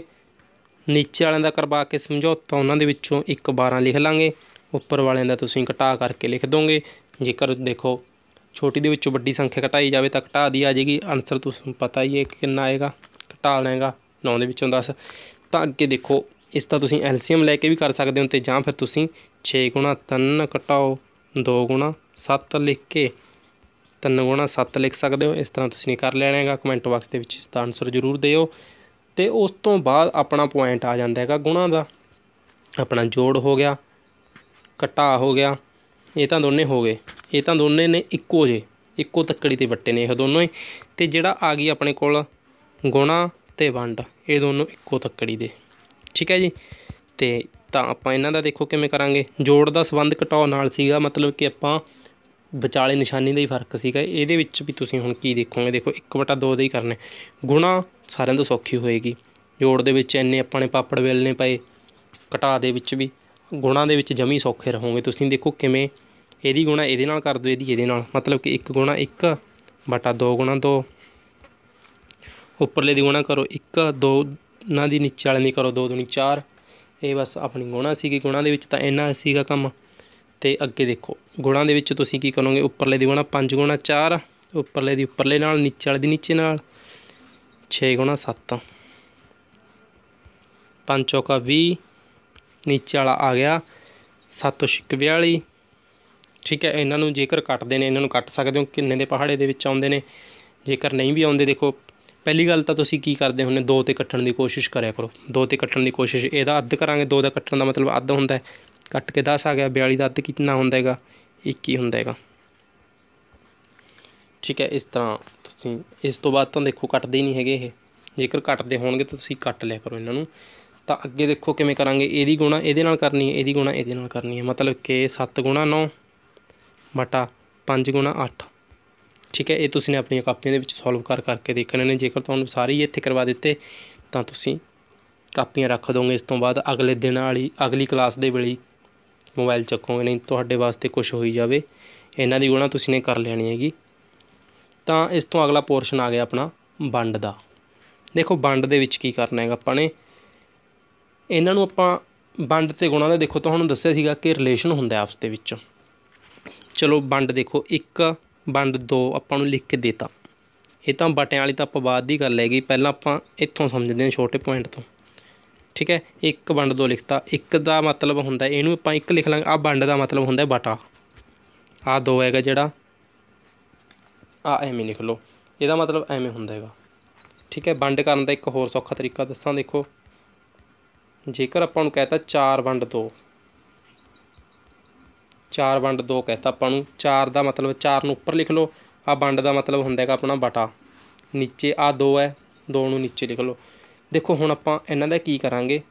ਨੀਚੇ ਵਾਲਿਆਂ ਦਾ ਕਰਵਾ ਕੇ ਸਮਝੌਤਾ ਉਹਨਾਂ ਦੇ ਵਿੱਚੋਂ 1 12 ਲਿਖ ਲਾਂਗੇ ਉੱਪਰ ਵਾਲਿਆਂ ਦਾ ਤੁਸੀਂ ਘਟਾ ਕਰਕੇ ਲਿਖ ਦੋਗੇ ਜੇਕਰ ਦੇਖੋ ਛੋਟੀ ਦੇ ਵਿੱਚੋਂ ਵੱਡੀ ਸੰਖਿਆ ਘਟਾਈ ਜਾਵੇ ਤਾਂ ਘਟਾ ਦੀ ਆ ਜਾਏਗੀ ਆਨਸਰ ਤੁਹਾਨੂੰ ਪਤਾ ਹੀ ਹੈ ਕਿੰਨਾ ਆਏਗਾ ਘਟਾ ਲੈਗਾ 9 ਦੇ ਵਿੱਚੋਂ 10 ਤਾਂ ਅੱਗੇ ਦੇਖੋ ਇਸ ਦਾ ਤੁਸੀਂ ਐਲਸੀਐਮ ਲੈ ਕੇ ਵੀ ਕਰ ਸਕਦੇ ਹੋ ਤੇ ਜਾਂ ਫਿਰ ਤੁਸੀਂ 6 3 ਘਟਾਓ 2 7 ਲਿਖ ਕੇ 3 7 ਲਿਖ ਸਕਦੇ ਹੋ ਇਸ ਤਰ੍ਹਾਂ ਤੁਸੀਂ ਕਰ ਲੈਣਾ ਹੈਗਾ ਕਮੈਂਟ ਬਾਕਸ ਦੇ ਵਿੱਚ ਇਸ ਦਾ ਆਨਸਰ ਜ਼ਰੂਰ ਦਿਓ ਤੇ ਉਸ ਤੋਂ ਬਾਅਦ ਆਪਣਾ ਪੁਆਇੰਟ ਆ ਜਾਂਦਾ ਹੈਗਾ ਗੁਣਾ ਦਾ ਆਪਣਾ ਜੋੜ ਹੋ ਗਿਆ ਘਟਾ ਹੋ ਗਿਆ ਇਹ ਤਾਂ ਦੋਨੇ ਹੋ ਗਏ ਇਹ ਤਾਂ ਦੋਨੇ ਨੇ ਇੱਕੋ ਜੇ ਇੱਕੋ ਤੱਕੜੀ ਤੇ ਵੱਟੇ ਨੇ ਇਹ ਦੋਨੋਂ ਹੀ ਤੇ ਜਿਹੜਾ ਆ ਗਈ ਆਪਣੇ ਕੋਲ ਗੁਣਾ ਤੇ ਵੰਡ ਇਹ ਦੋਨੋਂ ਇੱਕੋ ਤੱਕੜੀ ਦੇ ਠੀਕ ਹੈ ਜੀ ਤੇ ਤਾਂ ਆਪਾਂ ਇਹਨਾਂ ਦਾ ਦੇਖੋ ਕਿਵੇਂ ਕਰਾਂਗੇ ਜੋੜ ਦਾ ਸੰਬੰਧ ਘਟਾਓ ਨਾਲ ਸੀਗਾ ਮਤਲਬ ਕਿ ਆਪਾਂ ਵਿਚਾਲੇ ਨਿਸ਼ਾਨੀ ਦਾ ਹੀ ਫਰਕ ਸੀਗਾ ਇਹਦੇ ਵਿੱਚ ਵੀ ਤੁਸੀਂ ਹੁਣ ਕੀ ਦੇਖੋਗੇ ਦੇਖੋ 1/2 ਦੇ ਹੀ ਕਰਨੇ ਗੁਣਾ ਸਾਰਿਆਂ ਤੋਂ ਸੌਖੀ ਹੋਏਗੀ ਜੋੜ ਦੇ ਵਿੱਚ ਇੰਨੇ ਆਪਾਂ ਨੇ ਪਾਪੜ ਵੇਲਨੇ ਪਏ ਘਟਾ ਦੇ ਵਿੱਚ ਵੀ ਗੁਣਾ ਦੇ ਵਿੱਚ ਜਮੀ ਸੌਖੇ ਰਹੋਗੇ ਤੁਸੀਂ ਦੇਖੋ ਕਿਵੇਂ ਇਹਦੀ ਗੁਣਾ ਇਹਦੇ ਨਾਲ ਕਰ ਦਿਓ ਇਹਦੀ ਇਹਦੇ ਨਾਲ ਮਤਲਬ ਕਿ 1 ਗੁਣਾ 1 ਬਟਾ 2 ਗੁਣਾ 2 ਉੱਪਰਲੇ ਦੀ ਗੁਣਾ ਕਰੋ 1 2 ਨਾ ਦੀ ਨੀਚੇ ਵਾਲੇ ਨਹੀਂ ਕਰੋ 2 2 4 ਇਹ ਬਸ ਆਪਣੀ ਗੁਣਾ ਸੀਗੀ ਗੁਣਾ ਦੇ ਵਿੱਚ ਤਾਂ ਇੰਨਾ ਸੀਗਾ ਕੰਮ ਤੇ ਅੱਗੇ ਦੇਖੋ ਗੁਣਾ ਦੇ ਵਿੱਚ ਤੁਸੀਂ ਕੀ ਕਰੋਗੇ ਉੱਪਰਲੇ ਦੀ ਗੁਣਾ 5 ਗੁਣਾ 4 ਉੱਪਰਲੇ ਦੀ ਉੱਪਰਲੇ ਨਾਲ ਨੀਚੇ ਵਾਲੇ ਦੀ ਨੀਚੇ ਨਾਲ 6 ਗੁਣਾ 7 5 ਚੌਕਾ 20 ਨੀਚੇ ਵਾਲਾ ਆ ਗਿਆ 7 42 ਠੀਕ ਹੈ ਇਹਨਾਂ ਨੂੰ ਜੇਕਰ ਕੱਟਦੇ ਨੇ ਇਹਨਾਂ ਨੂੰ ਕੱਟ ਸਕਦੇ ਹੋ ਕਿੰਨੇ ਦੇ ਪਹਾੜੇ ਦੇ ਵਿੱਚ ਆਉਂਦੇ ਨੇ ਜੇਕਰ ਨਹੀਂ ਵੀ ਆਉਂਦੇ ਦੇਖੋ ਪਹਿਲੀ ਗੱਲ ਤਾਂ ਤੁਸੀਂ ਕੀ ਕਰਦੇ ਹੁੰਨੇ ਦੋ ਤੇ ਕੱਟਣ ਦੀ ਕੋਸ਼ਿਸ਼ ਕਰਿਆ ਕਰੋ ਦੋ ਤੇ ਕੱਟਣ ਦੀ ਕੋਸ਼ਿਸ਼ ਇਹਦਾ ਅੱਧ ਕਰਾਂਗੇ ਦੋ ਦਾ ਕੱਟਣ ਦਾ ਮਤਲਬ ਅੱਧ ਹੁੰਦਾ ਹੈ ਕੱਟ ਕੇ 10 ਆ ਗਿਆ 42 ਦਾ ਅੱਧ ਕਿੰਨਾ ਹੁੰਦਾ ਹੈਗਾ 21 ਹੁੰਦਾ ਹੈਗਾ ਠੀਕ ਹੈ ਇਸ ਤਰ੍ਹਾਂ ਤੁਸੀਂ ਇਸ ਤੋਂ ਬਾਅਦ ਤਾਂ ਦੇਖੋ ਕੱਟਦੇ ਹੀ ਨਹੀਂ ਹੈਗੇ ਇਹ ਜੇਕਰ ਕੱਟਦੇ ਹੋਣਗੇ ਤਾਂ ਤੁਸੀਂ ਕੱਟ ਲਿਆ ਕਰੋ ਇਹਨਾਂ ਨੂੰ ਤਾਂ ਅੱਗੇ ਦੇਖੋ ਕਿਵੇਂ ਕਰਾਂਗੇ ਇਹਦੀ ਗੁਣਾ ਇਹਦੇ ਨਾਲ ਕਰਨੀ ਹੈ ਇਹਦੀ ਗੁਣਾ ਇਹਦੇ ਨਾਲ ਕਰਨੀ ਹੈ ਮਤਲਬ ਕਿ 7 9 ਮਟਾ 5 8 ਠੀਕ ਹੈ ਇਹ ਤੁਸੀਂ ਨੇ ਆਪਣੀਆਂ ਕਾਪੀਆਂ ਦੇ ਵਿੱਚ ਸੋਲਵ ਕਰ ਕਰਕੇ ਦੇਖਣੇ ਨੇ ਜੇਕਰ ਤੁਹਾਨੂੰ ਸਾਰੇ ਇੱਥੇ ਕਰਵਾ ਦਿੱਤੇ ਤਾਂ ਤੁਸੀਂ ਕਾਪੀਆਂ ਰੱਖ ਦੋਗੇ ਇਸ ਤੋਂ ਬਾਅਦ ਅਗਲੇ ਦਿਨ ਵਾਲੀ ਅਗਲੀ ਕਲਾਸ ਦੇ ਵੇਲੇ ਮੋਬਾਈਲ ਚੱਕੋਗੇ ਨਹੀਂ ਤੁਹਾਡੇ ਵਾਸਤੇ ਕੁਝ ਹੋਈ ਜਾਵੇ ਇਹਨਾਂ ਦੀ ਗੁਣਾ ਤੁਸੀਂ ਨੇ ਕਰ ਲੈਣੀ ਹੈਗੀ ਤਾਂ ਇਸ ਤੋਂ ਅਗਲਾ ਪੋਰਸ਼ਨ ਆ ਗਿਆ ਆਪਣਾ ਵੰਡ ਦਾ ਦੇਖੋ ਵੰਡ ਦੇ ਵਿੱਚ ਕੀ ਕਰਨਾ ਹੈਗਾ ਆਪਾਂ ਨੇ ਇਹਨਾਂ ਨੂੰ ਆਪਾਂ ਵੰਡ ਤੇ ਗੁਣਾ ਦਾ ਦੇਖੋ ਤੁਹਾਨੂੰ ਦੱਸਿਆ ਸੀਗਾ ਕਿ ਰਿਲੇਸ਼ਨ ਹੁੰਦਾ ਆਪਸ ਦੇ ਵਿੱਚ ਚਲੋ ਵੰਡ ਦੇਖੋ ਇੱਕ ਵੰਡ ਦੋ ਆਪਾਂ ਨੂੰ ਲਿਖ ਕੇ ਦੇਤਾ ਇਹ ਤਾਂ ਬਟਿਆਂ ਵਾਲੀ ਤਾਂ ਆਪਾਂ ਬਾਅਦ ਦੀ ਗੱਲ ਹੈਗੀ ਪਹਿਲਾਂ ਆਪਾਂ ਇੱਥੋਂ ਸਮਝਦੇ ਹਾਂ ਛੋਟੇ ਪੁਆਇੰਟ ਤੋਂ ਠੀਕ ਹੈ ਇੱਕ ਵੰਡ ਦੋ ਲਿਖਤਾ ਇੱਕ ਦਾ ਮਤਲਬ ਹੁੰਦਾ ਇਹਨੂੰ ਆਪਾਂ ਇੱਕ ਲਿਖ ਲਾਂਗੇ ਆ ਵੰਡ ਦਾ ਮਤਲਬ ਹੁੰਦਾ ਬਟਾ ਆ ਦੋ ਹੈਗਾ ਜਿਹੜਾ ਆ ਐਵੇਂ ਲਿਖ ਲਓ ਇਹਦਾ ਮਤਲਬ ਐਵੇਂ ਹੁੰਦਾ ਹੈਗਾ ਠੀਕ ਹੈ ਵੰਡ ਕਰਨ ਦਾ ਇੱਕ ਹੋਰ ਸੌਖਾ ਤਰੀਕਾ ਦੱਸਾਂ ਦੇਖੋ ਜੇਕਰ ਆਪਾਂ ਨੂੰ ਕਹਤਾ 4 ਵੰਡ 2 4 ਵੰਡ 2 ਕਹਿਤਾ ਆਪਾਂ ਨੂੰ 4 ਦਾ ਮਤਲਬ 4 ਨੂੰ ਉੱਪਰ ਲਿਖ ਲਓ ਆ ਵੰਡ ਦਾ ਮਤਲਬ ਹੁੰਦਾ ਹੈਗਾ ਆਪਣਾ ਬਟਾ ਨੀਚੇ ਆ 2 ਹੈ 2 ਨੂੰ ਨੀਚੇ ਲਿਖ ਲਓ ਦੇਖੋ ਹੁਣ ਆਪਾਂ ਇਹਨਾਂ ਦਾ ਕੀ ਕਰਾਂਗੇ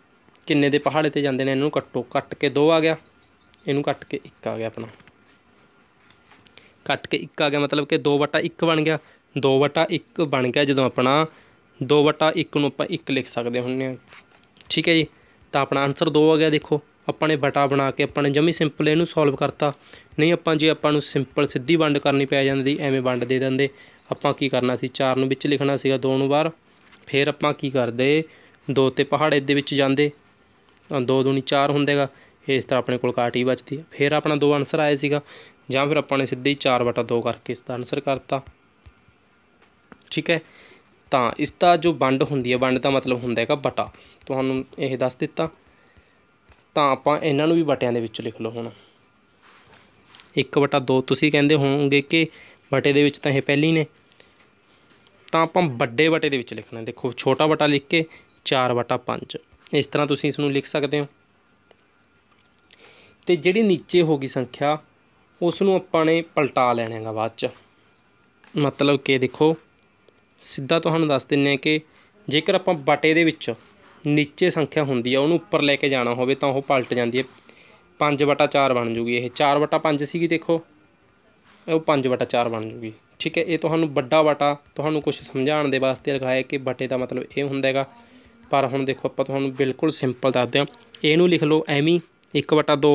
ਕਿੰਨੇ ਦੇ ਪਹਾੜੇ ਤੇ ਜਾਂਦੇ ਨੇ ਇਹਨੂੰ ਕੱਟੋ ਕੱਟ ਕੇ 2 ਆ ਗਿਆ ਇਹਨੂੰ ਕੱਟ ਕੇ 1 ਆ ਗਿਆ ਆਪਣਾ ਕੱਟ ਕੇ 1 ਆ ਗਿਆ ਮਤਲਬ ਕਿ 2 ਵਟਾ 1 ਬਣ ਗਿਆ 2 ਵਟਾ 1 ਬਣ ਗਿਆ ਜਦੋਂ ਆਪਣਾ 2 ਵਟਾ 1 ਨੂੰ ਆਪਾਂ 1 ਲਿਖ ਸਕਦੇ ਹੁੰਨੇ ਆ ਠੀਕ ਹੈ ਜੀ ਤਾਂ ਆਪਣਾ ਆਨਸਰ 2 ਆ ਗਿਆ ਦੇਖੋ ਆਪਾਂ ਨੇ ਵਟਾ ਬਣਾ ਕੇ ਆਪਾਂ ਨੇ ਜਮੀ ਸਿੰਪਲ ਇਹਨੂੰ ਸੋਲਵ ਕਰਤਾ ਨਹੀਂ ਆਪਾਂ ਜੇ ਆਪਾਂ ਨੂੰ ਸਿੰਪਲ ਸਿੱਧੀ ਵੰਡ ਕਰਨੀ ਪੈ ਜਾਂਦੀ ਐਵੇਂ ਵੰਡ ਦੇ ਦਿੰਦੇ ਆਪਾਂ ਕੀ ਕਰਨਾ ਸੀ 4 ਨੂੰ ਵਿੱਚ ਲਿਖਣਾ ਸੀਗਾ 2 ਨੂੰ ਬਾਹਰ ਫਿਰ ਆਪਾਂ ਕੀ ਕਰਦੇ 2 ਤੇ ਪਹਾੜੇ ਦੇ ਵਿੱਚ ਜਾਂਦੇ 2 2 4 ਹੁੰਦੇਗਾ ਇਸ ਤਰ੍ਹਾਂ ਆਪਣੇ ਕੋਲ ਕਾਟ ਹੀ ਬਚਦੀ ਹੈ ਫਿਰ ਆਪਣਾ 2 ਆਨਸਰ ਆਇਆ ਸੀਗਾ ਜਾਂ ਫਿਰ ਆਪਾਂ ਨੇ ਸਿੱਧੇ 4/2 ਕਰਕੇ ਇਸ ਦਾ ਆਨਸਰ ਕਰਤਾ ਠੀਕ ਹੈ ਤਾਂ ਇਸ ਦਾ ਜੋ ਵੰਡ ਹੁੰਦੀ ਹੈ ਵੰਡ ਦਾ ਮਤਲਬ ਹੁੰਦਾ ਹੈਗਾ ਬਟਾ ਤੁਹਾਨੂੰ ਇਹ ਦੱਸ ਦਿੱਤਾ ਤਾਂ ਆਪਾਂ ਇਹਨਾਂ ਨੂੰ ਵੀ ਵਟਿਆਂ ਦੇ ਵਿੱਚ ਲਿਖ ਲਓ ਹੁਣ 1/2 ਤੁਸੀਂ ਕਹਿੰਦੇ ਹੋਵੋਗੇ ਕਿ ਵਟੇ ਦੇ ਵਿੱਚ ਤਾਂ ਇਹ ਪਹਿਲੀ ਨੇ ਤਾਂ ਆਪਾਂ ਵੱਡੇ ਵਟੇ ਦੇ ਵਿੱਚ ਲਿਖਣਾ ਦੇਖੋ ਛੋਟਾ ਵਟਾ ਲਿਖ ਕੇ 4/5 ਇਸ ਤਰ੍ਹਾਂ ਤੁਸੀਂ ਇਸ ਨੂੰ ਲਿਖ ਸਕਦੇ ਹੋ ਤੇ ਜਿਹੜੀ ਨੀਚੇ ਹੋ ਗਈ ਸੰਖਿਆ ਉਸ ਨੂੰ ਆਪਾਂ ਨੇ ਪਲਟਾ ਲੈਣਾ ਹੈਗਾ ਬਾਅਦ ਚ ਮਤਲਬ ਕਿ ਦੇਖੋ ਸਿੱਧਾ ਤੁਹਾਨੂੰ ਦੱਸ ਦਿੰਨੇ ਆ ਕਿ ਜੇਕਰ ਆਪਾਂ ਵਟੇ ਦੇ ਵਿੱਚ ਨੀਚੇ ਸੰਖਿਆ ਹੁੰਦੀ ਆ ਉਹਨੂੰ ਉੱਪਰ ਲੈ ਕੇ ਜਾਣਾ ਹੋਵੇ ਤਾਂ ਉਹ ਪਲਟ ਜਾਂਦੀ ਹੈ 5/4 ਬਣ ਜੂਗੀ ਇਹ 4/5 ਸੀਗੀ ਦੇਖੋ ਉਹ 5/4 ਬਣ ਜੂਗੀ ਠੀਕ ਹੈ ਇਹ ਤੁਹਾਨੂੰ ਵੱਡਾ ਵਟਾ ਤੁਹਾਨੂੰ ਕੁਝ ਸਮਝਾਉਣ ਦੇ ਵਾਸਤੇ ਲਗਾਇਆ ਕਿ ਵਟੇ ਦਾ ਮਤਲਬ ਇਹ ਹੁੰਦਾ ਹੈਗਾ ਪਰ ਹੁਣ ਦੇਖੋ ਆਪਾਂ ਤੁਹਾਨੂੰ ਬਿਲਕੁਲ ਸਿੰਪਲ ਦੱਸਦੇ ਹਾਂ ਇਹਨੂੰ ਲਿਖ ਲਓ ਐਵੇਂ 1/2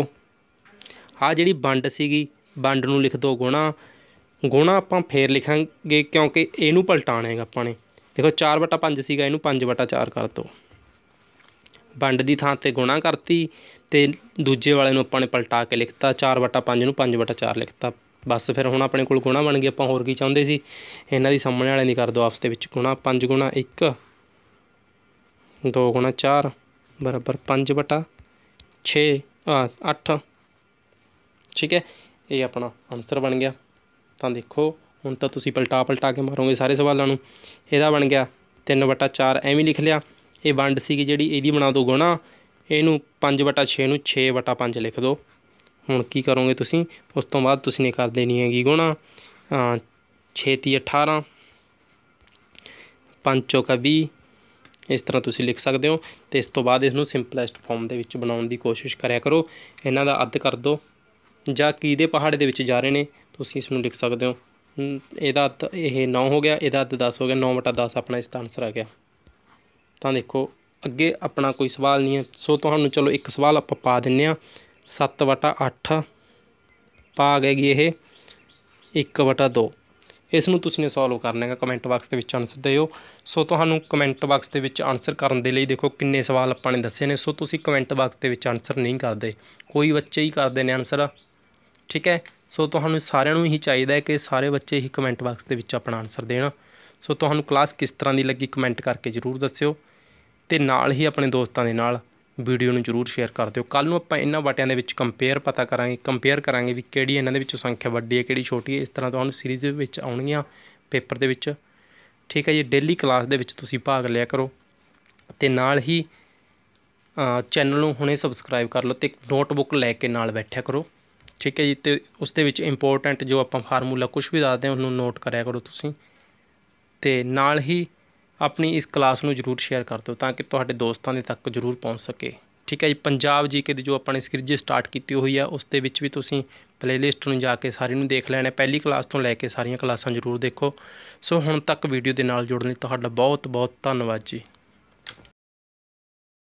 ਆ ਜਿਹੜੀ ਵੰਡ ਸੀਗੀ ਵੰਡ ਨੂੰ ਲਿਖ ਦੋ ਗੁਣਾ ਗੁਣਾ ਆਪਾਂ ਫੇਰ ਲਿਖਾਂਗੇ ਕਿਉਂਕਿ ਇਹਨੂੰ ਪਲਟਾਣਾ ਹੈਗਾ ਆਪਾਂ ਨੇ ਦੇਖੋ 4/5 ਸੀਗਾ ਇਹਨੂੰ 5/4 ਕਰ ਦੋ ਵੰਡ ਦੀ ਥਾਂ ਤੇ ਗੁਣਾ ਕਰਤੀ ਤੇ ਦੂਜੇ ਵਾਲੇ ਨੂੰ ਆਪਾਂ ਨੇ ਪਲਟਾ ਕੇ ਲਿਖਤਾ 4/5 ਨੂੰ 5/4 ਲਿਖਤਾ ਬਸ ਫਿਰ ਹੁਣ ਆਪਣੇ ਕੋਲ ਗੁਣਾ ਬਣ ਗਏ ਆਪਾਂ ਹੋਰ ਕੀ ਚਾਹੁੰਦੇ ਸੀ ਇਹਨਾਂ ਦੀ ਸਾਹਮਣੇ ਵਾਲੇ ਨਹੀਂ ਕਰ ਦੋ ਆਪਸ ਦੇ ਵਿੱਚ ਗੁਣਾ 5 ਗੁਣਾ 1 2 ਗੁਣਾ 4 ਬਰਾਬਰ 5 6 8 ਠੀਕ ਹੈ ਇਹ ਆਪਣਾ ਆਨਸਰ ਬਣ ਗਿਆ ਤਾਂ ਦੇਖੋ ਹੁਣ ਤਾਂ ਤੁਸੀਂ ਪਲਟਾ ਪਲਟਾ ਕੇ ਮਾਰੋਗੇ ਸਾਰੇ ਸਵਾਲਾਂ ਨੂੰ ਇਹਦਾ ਬਣ ਗਿਆ 3/4 ਐਵੇਂ ਲਿਖ ਲਿਆ ਇਹ ਵੰਡ ਸੀਗੀ ਜਿਹੜੀ ਇਹਦੀ ਬਣਾ ਦੋ ਗੁਣਾ ਇਹਨੂੰ 5/6 ਨੂੰ 6/5 ਲਿਖ ਦਿਓ ਹੁਣ ਕੀ ਕਰੋਗੇ ਤੁਸੀਂ ਉਸ ਤੋਂ ਬਾਅਦ ਤੁਸੀਂ ਨੇ ਕਰ ਦੇਣੀ ਹੈਗੀ ਗੁਣਾ 6 18 5 20 ਇਸ ਤਰ੍ਹਾਂ ਤੁਸੀਂ ਲਿਖ ਸਕਦੇ ਹੋ ਤੇ ਇਸ ਤੋਂ ਬਾਅਦ ਇਸ ਨੂੰ ਸਿੰਪਲੈਸਟ ਫਾਰਮ ਦੇ ਵਿੱਚ ਬਣਾਉਣ ਦੀ ਕੋਸ਼ਿਸ਼ ਕਰਿਆ ਕਰੋ ਇਹਨਾਂ ਦਾ ਅੱਧ ਕਰ ਦਿਓ ਜਾਂ ਕੀ ਦੇ ਪਹਾੜ ਦੇ ਵਿੱਚ ਜਾ ਰਹੇ ਨੇ ਤੁਸੀਂ ਇਸ ਨੂੰ ਲਿਖ ਸਕਦੇ ਹੋ ਇਹਦਾ ਇਹ 9 ਹੋ ਗਿਆ ਇਹਦਾ 10 ਹੋ ਗਿਆ 9/10 ਆਪਣਾ ਇਸ ਦਾ ਆਨਸਰ ਆ ਗਿਆ ਤਾਂ ਦੇਖੋ ਅੱਗੇ ਆਪਣਾ ਕੋਈ ਸਵਾਲ ਨਹੀਂ ਹੈ ਸੋ ਤੁਹਾਨੂੰ ਚਲੋ ਇੱਕ ਸਵਾਲ ਆਪਾਂ ਪਾ ਦਿੰਨੇ ਆ 7 ਵਟਾ 8 ਪਾ ਹੈਗੀ ਇਹ 1 ਵਟਾ 2 ਇਸ ਨੂੰ ਤੁਸੀਂ ਨੇ ਸੋਲਵ ਕਰਨਾ ਹੈਗਾ ਕਮੈਂਟ ਬਾਕਸ ਦੇ ਵਿੱਚ ਆਨਸਰ ਦਿਓ ਸੋ ਤੁਹਾਨੂੰ ਕਮੈਂਟ ਬਾਕਸ ਦੇ ਵਿੱਚ ਆਨਸਰ ਕਰਨ ਦੇ ਲਈ ਦੇਖੋ ਕਿੰਨੇ ਸਵਾਲ ਆਪਾਂ ਨੇ ਦੱਸੇ ਨੇ ਸੋ ਤੁਸੀਂ ਕਮੈਂਟ ਬਾਕਸ ਦੇ ਵਿੱਚ ਆਨਸਰ ਨਹੀਂ ਕਰਦੇ ਕੋਈ ਬੱਚੇ ਹੀ ਕਰਦੇ ਨੇ ਆਨਸਰ ਠੀਕ ਹੈ ਸੋ ਤੁਹਾਨੂੰ ਸਾਰਿਆਂ ਨੂੰ ਹੀ ਚਾਹੀਦਾ ਹੈ ਕਿ ਸਾਰੇ ਬੱਚੇ ਹੀ ਕਮੈਂਟ ਬਾਕਸ ਦੇ ਵਿੱਚ ਆਪਣਾ ਆਨਸਰ ਦੇਣ ਸੋ ਤੁਹਾਨੂੰ ਕਲਾਸ ਕਿਸ ਤਰ੍ਹਾਂ ਦੀ ਲੱਗੀ ਕਮੈਂਟ ਕਰਕੇ ਜ਼ਰੂਰ ਦੱਸਿਓ ਤੇ ਨਾਲ ਹੀ ਆਪਣੇ ਦੋਸਤਾਂ ਦੇ ਨਾਲ ਵੀਡੀਓ ਨੂੰ ਜਰੂਰ ਸ਼ੇਅਰ ਕਰ ਦਿਓ ਕੱਲ ਨੂੰ ਆਪਾਂ ਇਹਨਾਂ ਵਟਿਆਂ ਦੇ ਵਿੱਚ ਕੰਪੇਅਰ ਪਤਾ ਕਰਾਂਗੇ ਕੰਪੇਅਰ ਕਰਾਂਗੇ ਵੀ ਕਿਹੜੀ ਇਹਨਾਂ ਦੇ ਵਿੱਚੋਂ ਸੰਖਿਆ ਵੱਡੀ ਹੈ ਕਿਹੜੀ ਛੋਟੀ ਹੈ ਇਸ ਤਰ੍ਹਾਂ ਤੁਹਾਨੂੰ ਸੀਰੀਜ਼ ਦੇ ਵਿੱਚ ਆਉਣਗੀਆਂ ਪੇਪਰ ਦੇ ਵਿੱਚ ਠੀਕ ਹੈ ਜੀ ਡੇਲੀ ਕਲਾਸ ਦੇ ਵਿੱਚ ਤੁਸੀਂ ਭਾਗ ਲਿਆ ਕਰੋ ਤੇ ਨਾਲ ਹੀ ਚੈਨਲ ਨੂੰ ਹੁਣੇ ਸਬਸਕ੍ਰਾਈਬ ਕਰ ਲਓ ਤੇ ਨੋਟਬੁੱਕ ਲੈ ਕੇ ਨਾਲ ਬੈਠਿਆ ਕਰੋ ਠੀਕ ਹੈ ਜੀ ਤੇ ਉਸ ਦੇ ਵਿੱਚ ਇੰਪੋਰਟੈਂਟ ਜੋ ਆਪਾਂ ਫਾਰਮੂਲਾ ਕੁਝ ਵੀ ਦੱਸਦੇ ਹਾਂ ਉਹਨੂੰ ਨੋਟ ਕਰਿਆ ਕਰੋ ਤੁਸੀਂ ਤੇ ਨਾਲ ਹੀ ਆਪਣੀ ਇਸ ਕਲਾਸ ਨੂੰ ਜਰੂਰ ਸ਼ੇਅਰ ਕਰ ਦਿਓ ਤਾਂ ਕਿ ਤੁਹਾਡੇ ਦੋਸਤਾਂ ਦੇ ਤੱਕ ਜਰੂਰ ਪਹੁੰਚ ਸਕੇ ਠੀਕ ਹੈ ਜੀ ਪੰਜਾਬ ਜੀਕੇ ਦੀ ਜੋ ਆਪਾਂ ਨੇ ਸੀਰੀਜ਼ ਸਟਾਰਟ ਕੀਤੀ ਹੋਈ ਆ ਉਸ ਦੇ ਵਿੱਚ ਵੀ ਤੁਸੀਂ ਪਲੇਲਿਸਟ ਨੂੰ ਜਾ ਕੇ ਸਾਰੀ ਨੂੰ ਦੇਖ ਲੈਣਾ ਪਹਿਲੀ ਕਲਾਸ ਤੋਂ ਲੈ ਕੇ ਸਾਰੀਆਂ ਕਲਾਸਾਂ ਜ਼ਰੂਰ ਦੇਖੋ ਸੋ ਹੁਣ ਤੱਕ ਵੀਡੀਓ ਦੇ ਨਾਲ ਜੁੜਨ ਲਈ ਤੁਹਾਡਾ ਬਹੁਤ ਬਹੁਤ ਧੰਨਵਾਦ ਜੀ